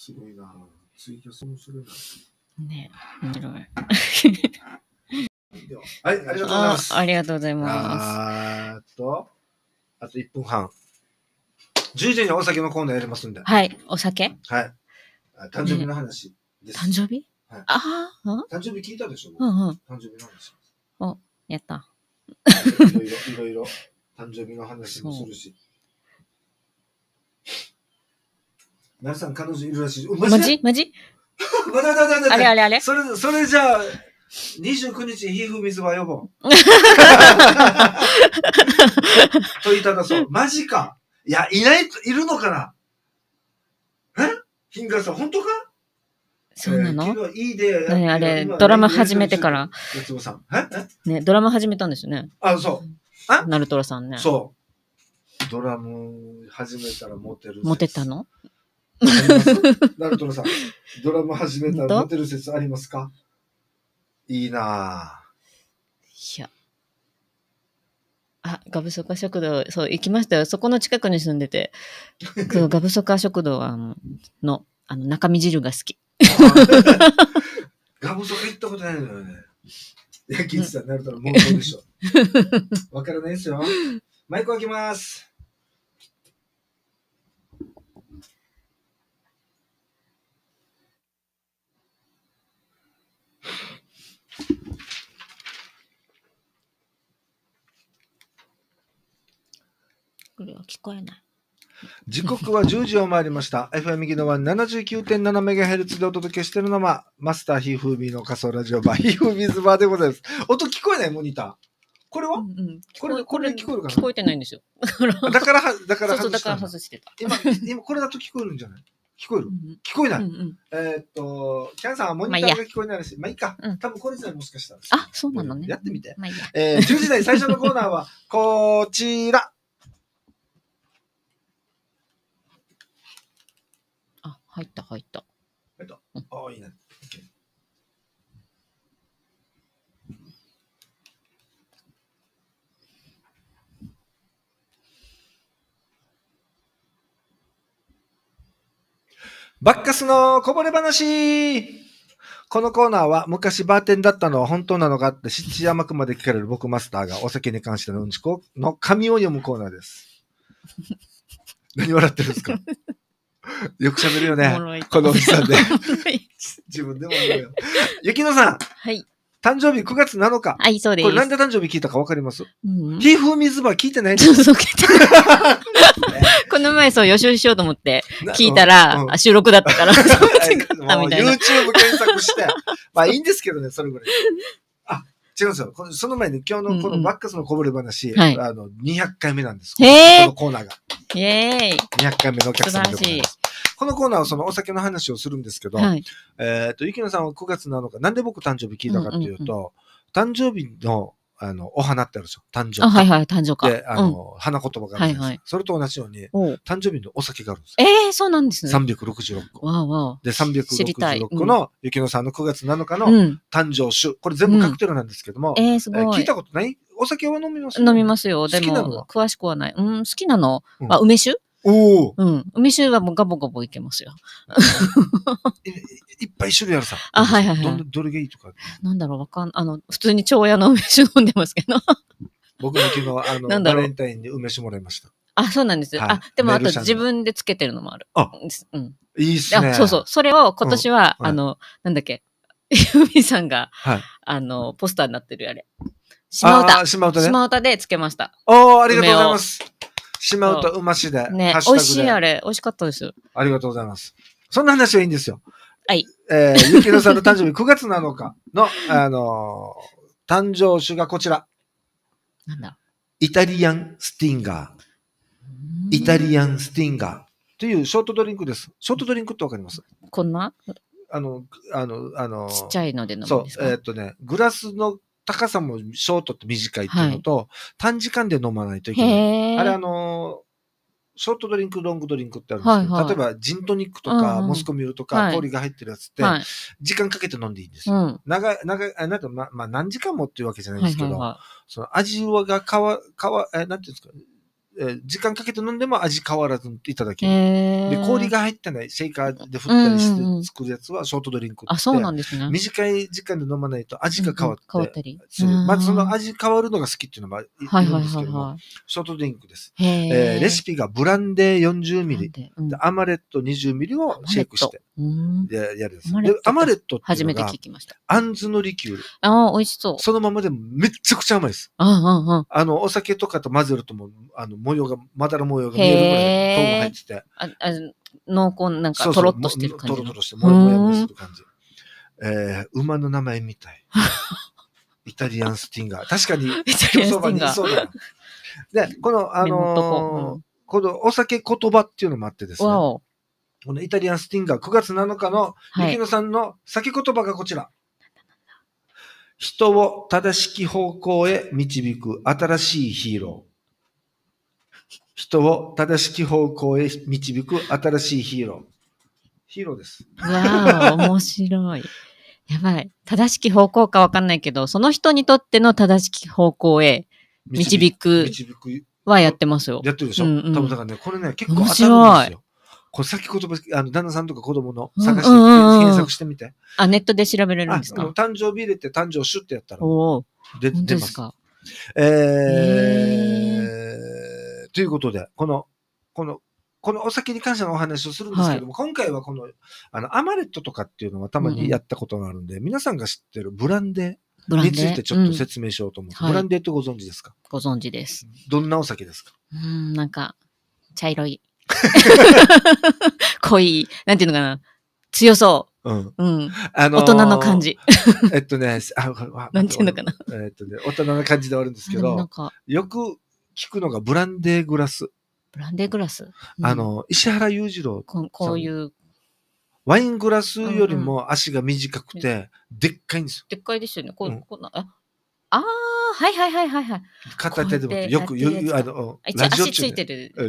すごいな。ツイキャスもするな。ねえ、面白い。でははい、ありがとうございます。ありがとうございます。あと、あと1分半。10時にお酒のコーナーやりますんで。はい、お酒はい。誕生日の話です。ね、誕生日はい。ああ、誕生日聞いたでしょうんうん。誕生日の話。お、やった。いろいろ、いろいろ、誕生日の話もするし。なるさん彼女いるらしい。マジマジまだまだあれあれあれそれ、それじゃあ、29日、ひふみずは呼ぼ と言ったらそう。マジか。いや、いない、いるのかなえヒンガーさん、本当かそうなの、えー、いいで、ね、あれ、ドラマ始めてから。夏さん。えね、ドラマ始めたんですよね。あ、そう。あナルトラさんね。そう。ドラム始めたらモテる。モテたのナルトロさん、ドラマ始めたらモテる説ありますかいいなぁ。いや。あ、ガブソカ食堂、そう、行きましたよ。そこの近くに住んでて。そうガブソカ食堂は、の、のあの中身汁が好き。ガブソカ行ったことないのよね。いや、キッズさん、ナルトロ、もうそうでしょ。わからないですよ。マイク開きます。これは聞こえない。時刻は10時を回りました。FM 右のワ 79.7MHz でお届けしているのは、マスターヒーフービーの仮想ラジオバー、ヒーフービーズバーでございます。音聞こえないモニター。これは、うん、うん、これ、これ聞こえるかな聞こえてないんですよ。だから、だから外してた。今、今これだと聞こえるんじゃない聞こえる、聞こえない。えっと、キャンさんはモニターが聞こえないらしい。まあいいか。多分これ自体もしかしたら。あ、そうなのね。やってみて。まあいいや。えー、10時台最初のコーナーは、こちら。あ、入った入った。入った。あ、いいね。バッカスのこぼれ話このコーナーは昔バーテンだったのは本当なのかって七山区まで聞かれる僕マスターがお酒に関してのうんちこの紙を読むコーナーです。何笑ってるんですか よく喋るよね。このおじさんで。自分でも思うよ。雪乃さん。はい。誕生日9月7日。はい、そうです。これなんで誕生日聞いたかわかりますーミズバー聞いてないんです この前そう予習しようと思って聞いたら、うん、収録だったから、そったみたいな。YouTube 検索して。まあいいんですけどね、それぐらい。あ、違うんですよ。その前に今日のこのバックスのこぼれ話、うんうん、あの、200回目なんです。このコーナーが。イェーイ。200回目のお客様でございます。このコーナーはそのお酒の話をするんですけど、はい、えっと、ゆきのさんは9月7日、なんで僕誕生日聞いたかっていうと、誕生日のあの、お花ってあるでしょ誕生日。はいはい、誕生か。で、あの、うん、花言葉があるんですはいはい、それと同じように、誕生日のお酒があるんですええー、そうなんですね。366個。わわで、366個の、ゆきのさんの9月7日の誕生酒。うん、これ全部カクテルなんですけども。うん、えー、すごい、えー、聞いたことないお酒は飲みます飲みますよ。でも、詳しくはない。うん、好きなの、うん、あ、梅酒おお。うん。梅酒はもうガボガボいけますよ。いっぱい種類あるさ。あ、はいはいはい。どどれがいいとか。なんだろう、わかん、あの、普通に蝶屋の梅酒飲んでますけど。僕も昨日、あの、バレンタインで梅酒もらいました。あ、そうなんです。はい、あ、でもあと自分でつけてるのもある。あ、うん。いいっすね。そうそう。それを今年は、うんはい、あの、なんだっけ、ユミさんが、はい、あの、ポスターになってるあれ。島唄。島唄ね。島唄でつけました。おー、ありがとうございます。しまうとうましで。ね、美味しいあれ、美味しかったです。ありがとうございます。そんな話はいいんですよ。はい。えー、ゆきのさんの誕生日9月7日の、あのー、誕生酒がこちら。なんだイタリアンスティンガー。イタリアンスティンガーというショートドリンクです。ショートドリンクってわかりますこんなあの、あの、あの、ちっちゃいので飲むそう、えー、っとね、グラスの高さもショートって短いっていうのと、はい、短時間で飲まないといけない。あれあのショートドリンク、ロングドリンクってあるんですけど、はいはい、例えばジントニックとか、うんうん、モスコミュールとか、氷が入ってるやつって、はい、時間かけて飲んでいいんですよ。長い、長い、なんか、ま、まあ、何時間もっていうわけじゃないですけど、はいはいはい、その味はが変わ、変わ、え、なんていうんですか、えー、時間かけて飲んでも味変わらずいただける。で、氷が入ってない、シェイカーで振ったりして、作るやつはショートドリンクって。あ、そうなんですね。短い時間で飲まないと味が変わって。うんうん、変わったり。まずその味変わるのが好きっていうのもあるんですけども、はショートドリンクです。えー、レシピがブランデー40ミリ、うん、アマレット20ミリをシェイクして、で、やるんです。で、アマレットって初めて聞きました。あのリキュール。ああ、美味しそう。そのままでもめちゃくちゃ甘いです。ああ、ああ。あの、お酒とかと混ぜるともう、あの、模様が、まだら模様が見えるぐらい糖が入ってて。ああ濃厚なんかとろっとしてる感じ。とろとろして、もやもやもやする感じ。えー、馬の名前みたい。イタリアンスティンガー。確かに、イタリアンスティそうだ。で、この、あのーこのお酒言葉っていうのもあってですね。このイタリアンスティンガー、9月7日の、ゆ野さんの酒言葉がこちら。はい、人を正しき方向へ導く新しいヒーロー。人を正しき方向へ導く新しいヒーロー。ヒーローです。わあ、面白い。やばい。正しき方向かわかんないけど、その人にとっての正しき方向へ導く。導く。はやってますよ。やってるでしょ、うんうん、多分だからね、これね、結構当たるんですよ。これき言葉、あの、旦那さんとか子供の探して、検索してみて。あ、ネットで調べれるんですか誕生日入れて誕生シュってやったら。お出てます。かえー、えーということで、この、この、このお酒に関してのお話をするんですけども、はい、今回はこの、あの、アマレットとかっていうのはたまにやったことがあるんで、うん、皆さんが知ってるブランデーについてちょっと説明しようと思う。ブラうん、ブランデーってご存知ですか、はい、ご存知です。どんなお酒ですかうん、なんか、茶色い。濃い、なんていうのかな。強そう。うん。うん。あのー、大人の感じ。えっとね、あ、なんていうのかな。えっとね、大人の感じで終わるんですけど、よく聞くのがブランデーグラス。ブランデーグラス、うん、あの、石原裕次郎こ。こういう。ワイングラスよりも足が短くて、うんうん、でっかいんですよ。でっかいですよね。こう、うん、こんな、ああはいはいはいはいはい。片手でもよく、よあの、ラジオ中。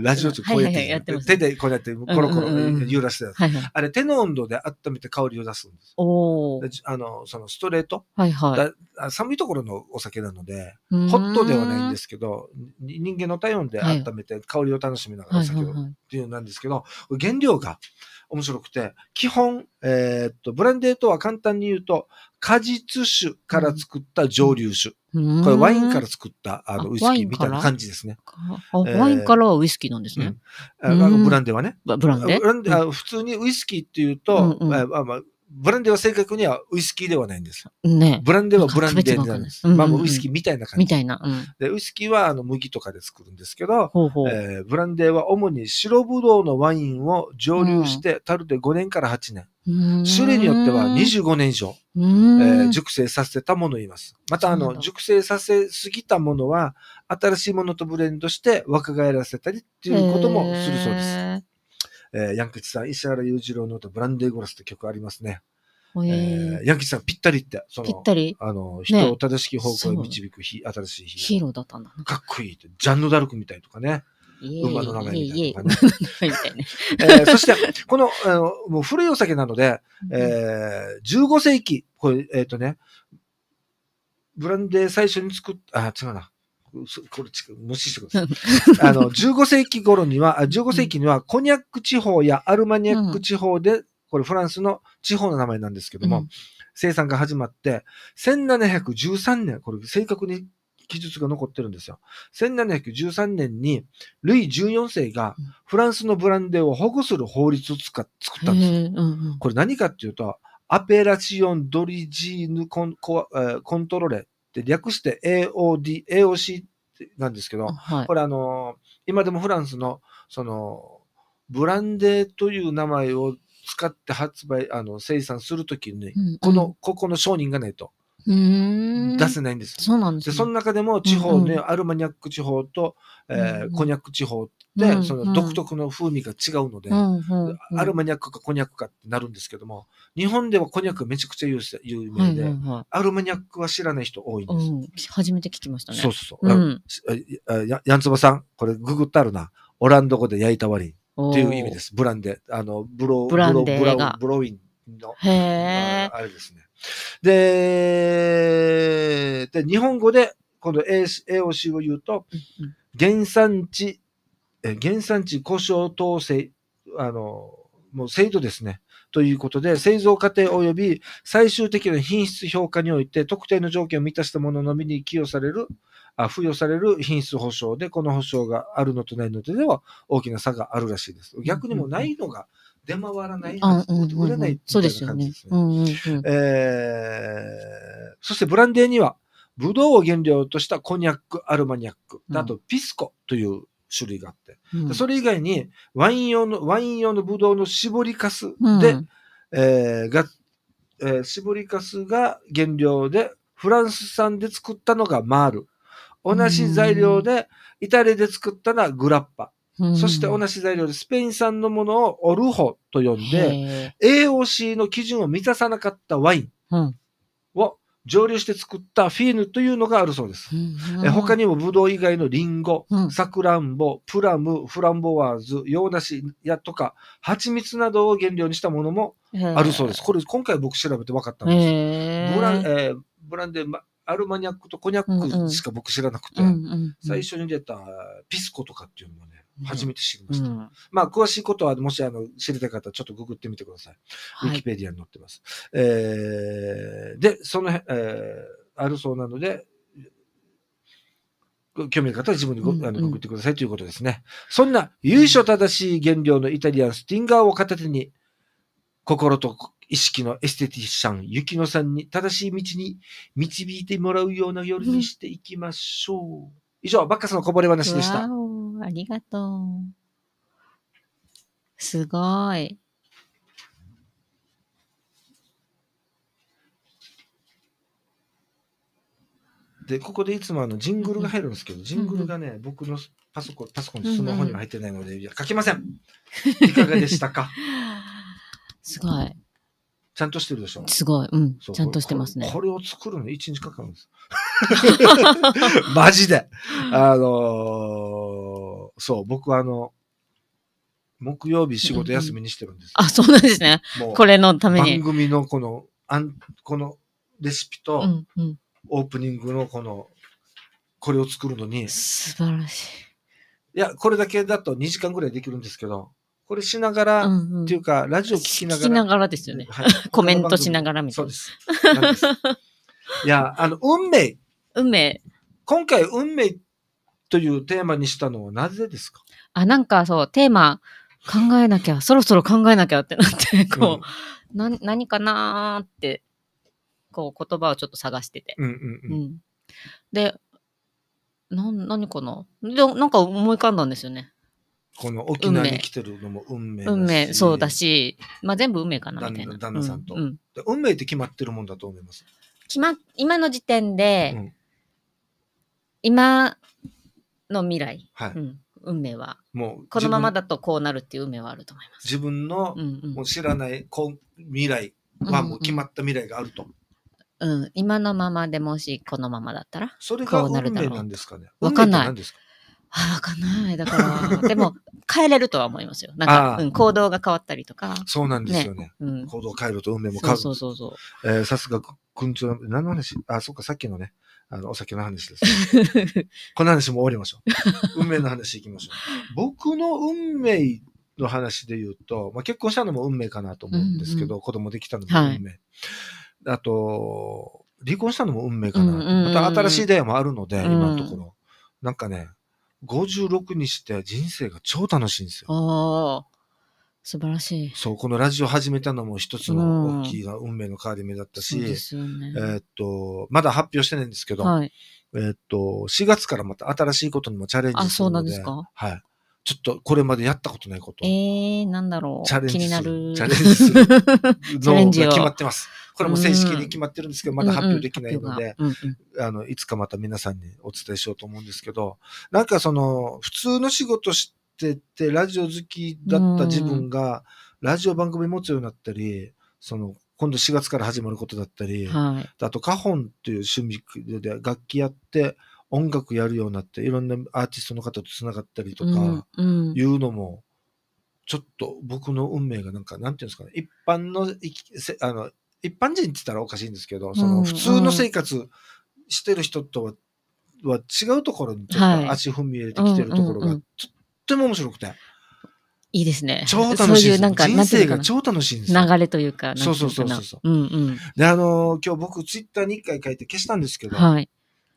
ラジオ中こうやって,、手でこうやってコロコロ揺らして、あれ手の温度で温めて香りを出すんです。おあの、そのストレート。はいはい。寒いところのお酒なので、ホットではないんですけど、人間の体温で温めて香りを楽しみながらお酒を、っていうなんですけど、原料が、面白くて、基本、えー、っと、ブランデーとは簡単に言うと、果実酒から作った蒸留酒。うん、これワインから作ったあのウイスキーみたいな感じですね。ワインからはウイスキーなんですね。うん、あのブランデーはね。ブランデーランデー普通にウイスキーっていうと、うんうん、まあまあブランデーは正確にはウイスキーではないんです。ね。ブランデーはブランデーなんです。まあ、ウイスキーみたいな感じ。みたいな。で、ウイスキーはあの麦とかで作るんですけど、ほえブランデーは主に白ブドウのワインを蒸留して、樽で5年から8年。種類によっては25年以上、えー、熟成させたものを言います。また、あの、熟成させすぎたものは、新しいものとブレンドして若返らせたりっていうこともするそうです。えー、ヤンキチさん、石原裕次郎の歌、ブランデーゴラスって曲ありますね。えー、ヤンキチさん、ぴったりって、その、あの、人を正しき方向へ導く日、ね、新しいヒーロー。ヒーローだったんだ、ね、かっこいいって、ジャンヌ・ダルクみたいとかね。馬の名前みたいね。えー、そして、この、あのもう古いお酒なので、えー、15世紀、これ、えっ、ー、とね、ブランデー最初に作っ、あ、違うな。これ、無視してください。あの、15世紀頃には、15世紀には、コニャック地方やアルマニャック地方で、これフランスの地方の名前なんですけども、うん、生産が始まって、1713年、これ正確に記述が残ってるんですよ。1713年に、ルイ14世がフランスのブランデーを保護する法律を作ったんです、うんこれ何かっていうと、アペラシオン・ドリジーヌコン・コントロレで、略して AOD、AOC なんですけど、はい、これあの、今でもフランスの、その、ブランデーという名前を使って発売、あの、生産するときに、この、ここの商人がないと、出せないんです。そうなんです、ね、でその中でも地方ね、うんうん、アルマニャック地方と、えー、コニャック地方って、その独特の風味が違うので、うんうんアルマニャックかコニャックかってなるんですけども、日本ではニャックめちゃくちゃ有名で、うんうんうん、アルマニャックは知らない人多いんです。うん、初めて聞きましたね。そうそうそう。うん、ややんつばさん、これググったるな。オランダ語で焼いた割っていう意味です。ブランデ、あの、ブロブランブロブロウィンの、あ、あれですね。で、で日本語で、この AOC を言うと、原産地、え原産地故障等制、あの、もう制度ですね。ということで、製造過程及び最終的な品質評価において、特定の条件を満たしたもののみに寄与される、あ付与される品質保証で、この保証があるのとないのとでは大きな差があるらしいです。逆にもないのが、うんうんうん出回らない、売れないっうですね。うんうんうん、えー、そしてブランデーには、ブドウを原料としたコニャック、アルマニャック、あとピスコという種類があって、うん、それ以外にワイン用の、ワイン用のブドウの絞りかすで、うん、えー、が、えー、絞りかすが原料で、フランス産で作ったのがマール。同じ材料で、イタリアで作ったのはグラッパ。そして同じ材料でスペイン産のものをオルホと呼んで、AOC の基準を満たさなかったワインを蒸留して作ったフィーヌというのがあるそうです。うんうん、他にもブドウ以外のリンゴ、サクランボ、プラム、フランボワーズ、洋梨やとか、蜂蜜などを原料にしたものもあるそうです。これ今回僕調べて分かったんです。ブラン、えー、ブランデー、アルマニャックとコニャックしか僕知らなくて、最初に出たピスコとかっていうのもね、初めて知りました。うん、まあ、詳しいことは、もし、あの、知りたい方、ちょっとググってみてください。ウィキペディアに載ってます。えー、で、その辺、えー、あるそうなので、興味の方は自分でご、うんうん、あの送ってくださいということですね。そんな、由緒正しい原料のイタリアンスティンガーを片手に、心と意識のエステティシャン、雪乃さんに正しい道に導いてもらうような夜にしていきましょう。うん、以上、バッカスのこぼれ話でした。ありがとう。すごい。で、ここでいつもあのジングルが入るんですけど、ジングルがね、僕のパソコン、パソコン、スマホには入ってないので、いや、書きません。いかがでしたか すごい。ちゃんとしてるでしょすごい。うん。ちゃんとしてますね。これを作るの1日かかるんです。マジで。あのーそう、僕はあの、木曜日仕事休みにしてるんです。あ、そうなんですね。これのため番に。組のこの、あんこのレシピうとんうん。オープニングのこの、これを作るのに、素晴らしい。いや、これだけだと2時間ぐらいできるんですけど、これしながら、うんうん。っていうか、ラジオ聞きながら。聞きながらですよね。はい コメントしながらみたそいうな。です。ですいや、あの、運命。運命。今回、運命っというテーマにしたのはなぜですかあ、なんかそう、テーマ考えなきゃ、そろそろ考えなきゃってなって、こう、うん、な何かなーって、こう言葉をちょっと探してて。うんうんうん。うん、で、な、何かなで、なんか思い浮かんだんですよね。この沖縄に来てるのも運命運命、そうだし、まあ全部運命かなみたいな。旦那さんと、うんうん、運命って決まってるもんだと思います。決ま、今の時点で、うん、今の未来、はいうん、運命はもうこのままだとこうなるっていう運命はあると思います自分のもう知らないこ未来はもう決まった未来があると、うん、うん、今のままでもしこのままだったらそれが運命なんですかねわかんないあわかんない。だから、でも、変えれるとは思いますよ。なんか、うん、行動が変わったりとか。そうなんですよね。ねうん、行動変えると運命も変わる。そうそうそうそう。えー、さすが、くんちょ、何の話あ、そっか、さっきのね、あの、お酒の話です、ね。この話も終わりましょう。運命の話いきましょう。僕の運命の話で言うと、まあ、結婚したのも運命かなと思うんですけど、うんうん、子供できたのも運命。はい、あと、離婚したのも運命かな。また新しい出会いもあるので、今のところ。なんかね、56にして人生が超楽しいんですよ。素晴らしい。そう、このラジオ始めたのも一つの大きいが運命の変わり目だったし、うんね、えー、っと、まだ発表してないんですけど、はい、えー、っと、4月からまた新しいことにもチャレンジするので。あ、そうなんですかはい。ちょっとこれまでやったことないこと。ええー、なんだろう。チャレンジする。気になる。チャレンジする。ゾーンが決まってます。これも正式に決まってるんですけど、まだ発表できないので、うんうんうん、あの、いつかまた皆さんにお伝えしようと思うんですけど、なんかその、普通の仕事しってて、ラジオ好きだった自分が、ラジオ番組持つようになったり、その、今度4月から始まることだったり、はい、あとカホンっていう趣味で楽器やって音楽やるようになっていろんなアーティストの方とつながったりとかいうのも、ちょっと僕の運命がなんかなんていうんですかね一般のあの一般人って言ったらおかしいんですけどその普通の生活してる人とは,、は違うところにちょっと足踏み入れてきてるところがちょっっても面白くて。いいですね。超楽しい。そういうなんか、人生が超楽しいんです流れというか。そうそうそうそう。うんうん。で、あの今日僕ツイッターに一回書いて消したんですけど、はい。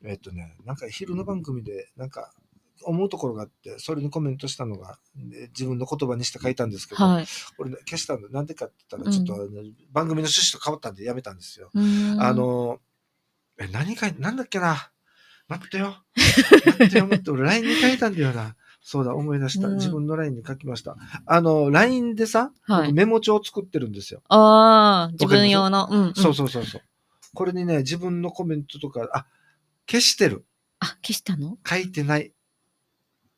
えっとね、なんか昼の番組で、なんか、思うところがあって、それにコメントしたのが、自分の言葉にして書いたんですけど、はい、俺、ね、消したの、なんでかって言ったら、ちょっと、うん、番組の趣旨と変わったんでやめたんですよ。あのえ、何か、なんだっけな。待ってよ。待ってよ、待って、俺 LINE に書いたんだよな。そうだ、思い出した。うん自分の LINE に書きました。あの、LINE でさ、はい。メモ帳を作ってるんですよ。ああ、自分用の。うん、うん。そうそうそうそう。これにね、自分のコメントとか、あ、消してる。あ、消したの書いてない。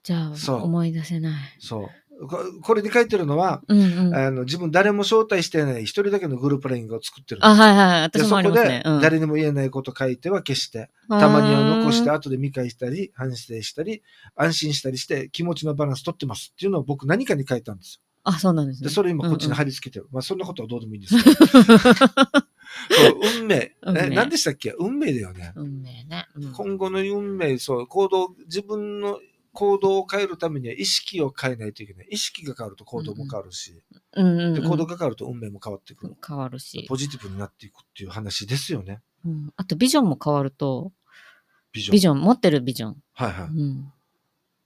じゃあ、そう思い出せない。そう。これに書いてるのは、うんうん、あの自分誰も招待してない一人だけのグループラインを作ってるあ、はいはい、私もあります、ね、そこで誰にも言えないこと書いては消して、うん、たまには残して後で見返したり、反省したり、安心したりして気持ちのバランス取ってますっていうのを僕何かに書いたんですよ。あ、そうなんですね。で、それ今こっちに貼り付けてる。うんうん、まあそんなことはどうでもいいんですけど。運命。え、命何でしたっけ運命だよね。運命ね、うん、今後の運命、そう、行動、自分の行動を変えるためには意識を変えないといけない。意識が変わると行動も変わるし、うんうん、行動が変わると運命も変わってくる。変わるし。ポジティブになっていくっていう話ですよね。うん、あとビジョンも変わると、ビジョン。ジョン持ってるビジョン。はいはい、うん。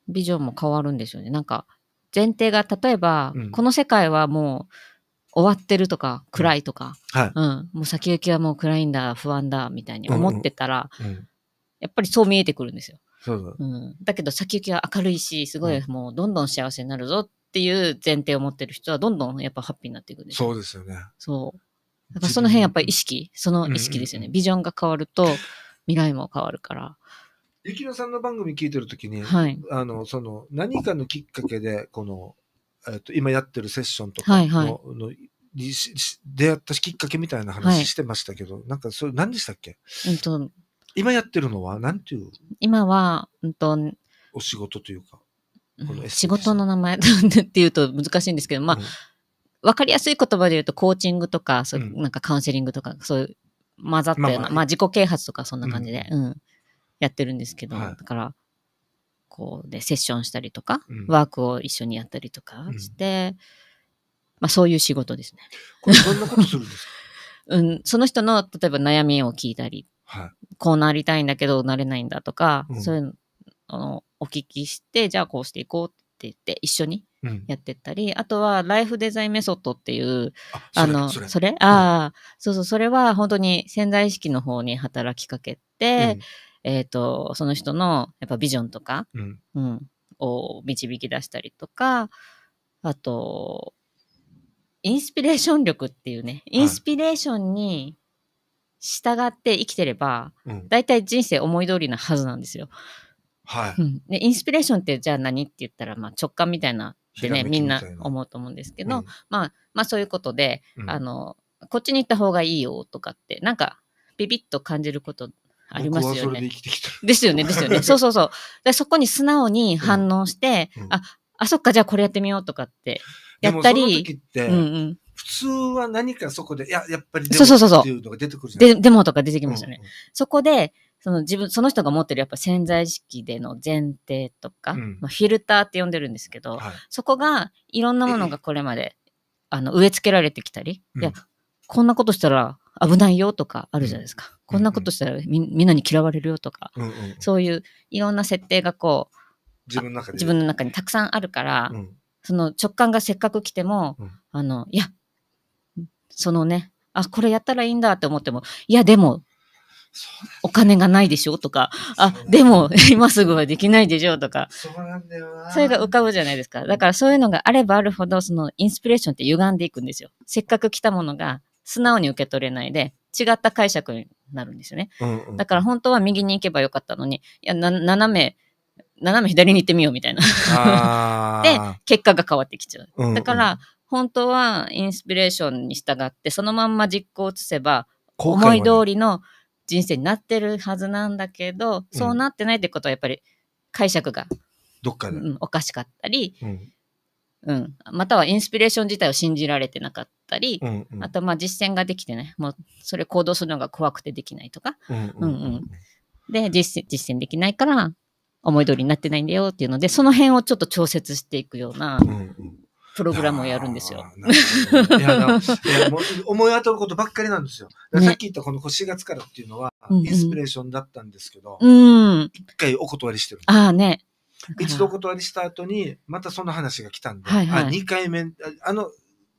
ビジョンも変わるんですよね。なんか、前提が例えば、うん、この世界はもう終わってるとか、暗いとか、うん、はいうん、もう先行きはもう暗いんだ、不安だ、みたいに思ってたら、うんうん、やっぱりそう見えてくるんですよ。そうそう、うん、だけど先行きは明るいしすごいもうどんどん幸せになるぞっていう前提を持ってる人はどんどんやっぱハッピーになっていくでしょそうですよねそうやっぱその辺やっぱり意識その意識ですよね、うんうん、ビジョンが変わると未来も変わるからゆきさんの番組聞いてるときに、はい、あのその何かのきっかけでこの、えっと、今やってるセッションとかの,、はいはい、の出会ったきっかけみたいな話してましたけど、はい、なんかそれ何でしたっけ、うんと今やってるのは、なんていう今は、うんと、お仕事というか。この仕事の名前 っていうと難しいんですけど、まあ、わ、かりやすい言葉で言うと、コーチングとか、そうなんかカウンセリングとか、そういう混ざったような、ままあまあ自己啓発とかそんな感じで、うん、やってるんですけど、はいだから、こう、で、セッションしたりとか、うんワークを一緒にやったりとかして、まあそういう仕事ですね。これどんなことするんですか うん、その人の、例えば悩みを聞いたりはい、こうなりたいんだけどなれないんだとか、うん、そういうのをお聞きしてじゃあこうしていこうって言って一緒にやってったり、うん、あとはライフデザインメソッドっていうあのそれそれああ、そうそうそれは本当に潜在意識の方に働きかけて、えっ、とその人のやっぱビジョンとか、うんを導き出したりとかあとインスピレーション力っていうね、インスピレーションに従って生きてれば、大体人生思い通りなはずなんですよ。はい、うん、でインスピレーションってじゃあ何って言ったら、まあ、直感みたいなってねみんな思うと思うんですけど、うん、まあ、まあそういうことで、うん、あのこっちに行った方がいいよとかってなんかビビッと感じることありますよね。ですよねですよね そうそうそうでそこに素直に反応して、ああそっかじゃあこれやってみようとかってやったり。うんうん、普通は何かそこで、いや、やっぱりデモっていうのが出てくるじゃないですか。そうそうそうそうデモとか出てきましたね。うんうん、そこで、その自分、その人が持ってるやっぱ潜在意識での前提とか、うん、まあ、フィルターって呼んでるんですけど、はい、そこがいろんなものがこれまで、あの、植え付けられてきたり、うん、いや、こんなことしたら危ないよとかあるじゃないですか。うん、こんなことしたらみみんなに嫌われるよとか、うんうん、そういういろんな設定がこう、自分の中に自分の中にたくさんあるから、その直感がせっかく来ても、あの、いや、そのね、あ、これやったらいいんだって思っても、いや、でも、お金がないでしょとか、あ、でも今すぐはできないでしょとか、それが浮かぶじゃないですか。だからそういうのがあればあるほど、そのインスピレーションって歪んでいくんですよ。せっかく来たものが素直に受け取れないで、違った解釈になるんですよね。うんうん、だから本当は右に行けばよかったのに、いや、斜め、斜め左に行ってみようみたいな で、結果が変わってきちゃう。だから、本当はインスピレーションに従ってそのまんま実行を移せば、思い通りの人生になってるはずなんだけど、そうなってないってことはやっぱり解釈が、どっかで、うん、おかしかったり、うんうん、またはインスピレーション自体を信じられてなかったり、うんうん、あとまあ実践ができてねもうそれ行動するのが怖くてできないとか、うんうん、うん、で実践できないから思い通りになってないんだよっていうのでその辺をちょっと調節していくようなプログラムをやるんですよ。いや思い当たることばっかりなんですよ。さっき言ったこの4月からっていうのは、ね、インスピレーションだったんですけど、うん、一回お断りしてる。ああね。一度お断りした後に、またその話が来たんで、はいはい、あ、2回目、あの、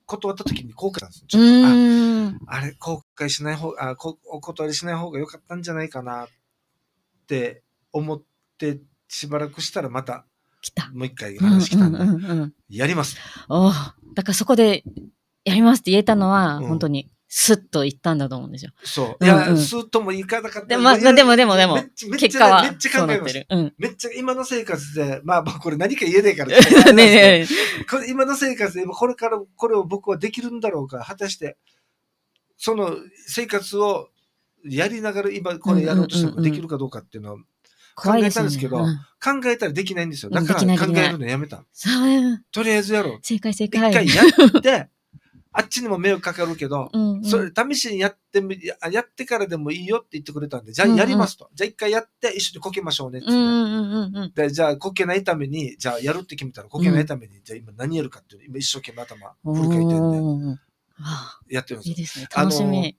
断った時に後悔なんですよ。ちょっと、ああれ、後悔しない方、あお断りしない方が良かったんじゃないかなって思って、しばらくしたらまた来た。もう一回話来たんで、うんうんうんうん、やります。おだからそこで、やりますって言えたのは、本当に、スッと言ったんだと思うんですよ。そう。いや、うんうん、スッともいかなかった。でも、まあ、でもでもでも、結果は。めっちゃ考えます。うん、めっちゃ、今の生活で、まあ、これ何か言えないから。ねえね今の生活で、これからこれを僕はできるんだろうか、果たして、その生活をやりながら今これやろうとしてもできるかどうかっていうのは、うんうんうんうん考えたんですけど、ねうん、考えたらできないんですよ。だから考えるのやめた。とりあえずやろう。正解正解。一回やって、あっちにも迷惑かかるけど、うんうん、それ試しにやってみ、やってからでもいいよって言ってくれたんで、じゃあやりますと。うんうん、じゃあ一回やって一緒にこけましょうねってうんうん、で、じゃあこけないために、じゃあやるって決めたらこけないために、うん、じゃあ今何やるかっていう、今一生懸命頭フル回転で。やってるんですよ。いいですね。楽しみ。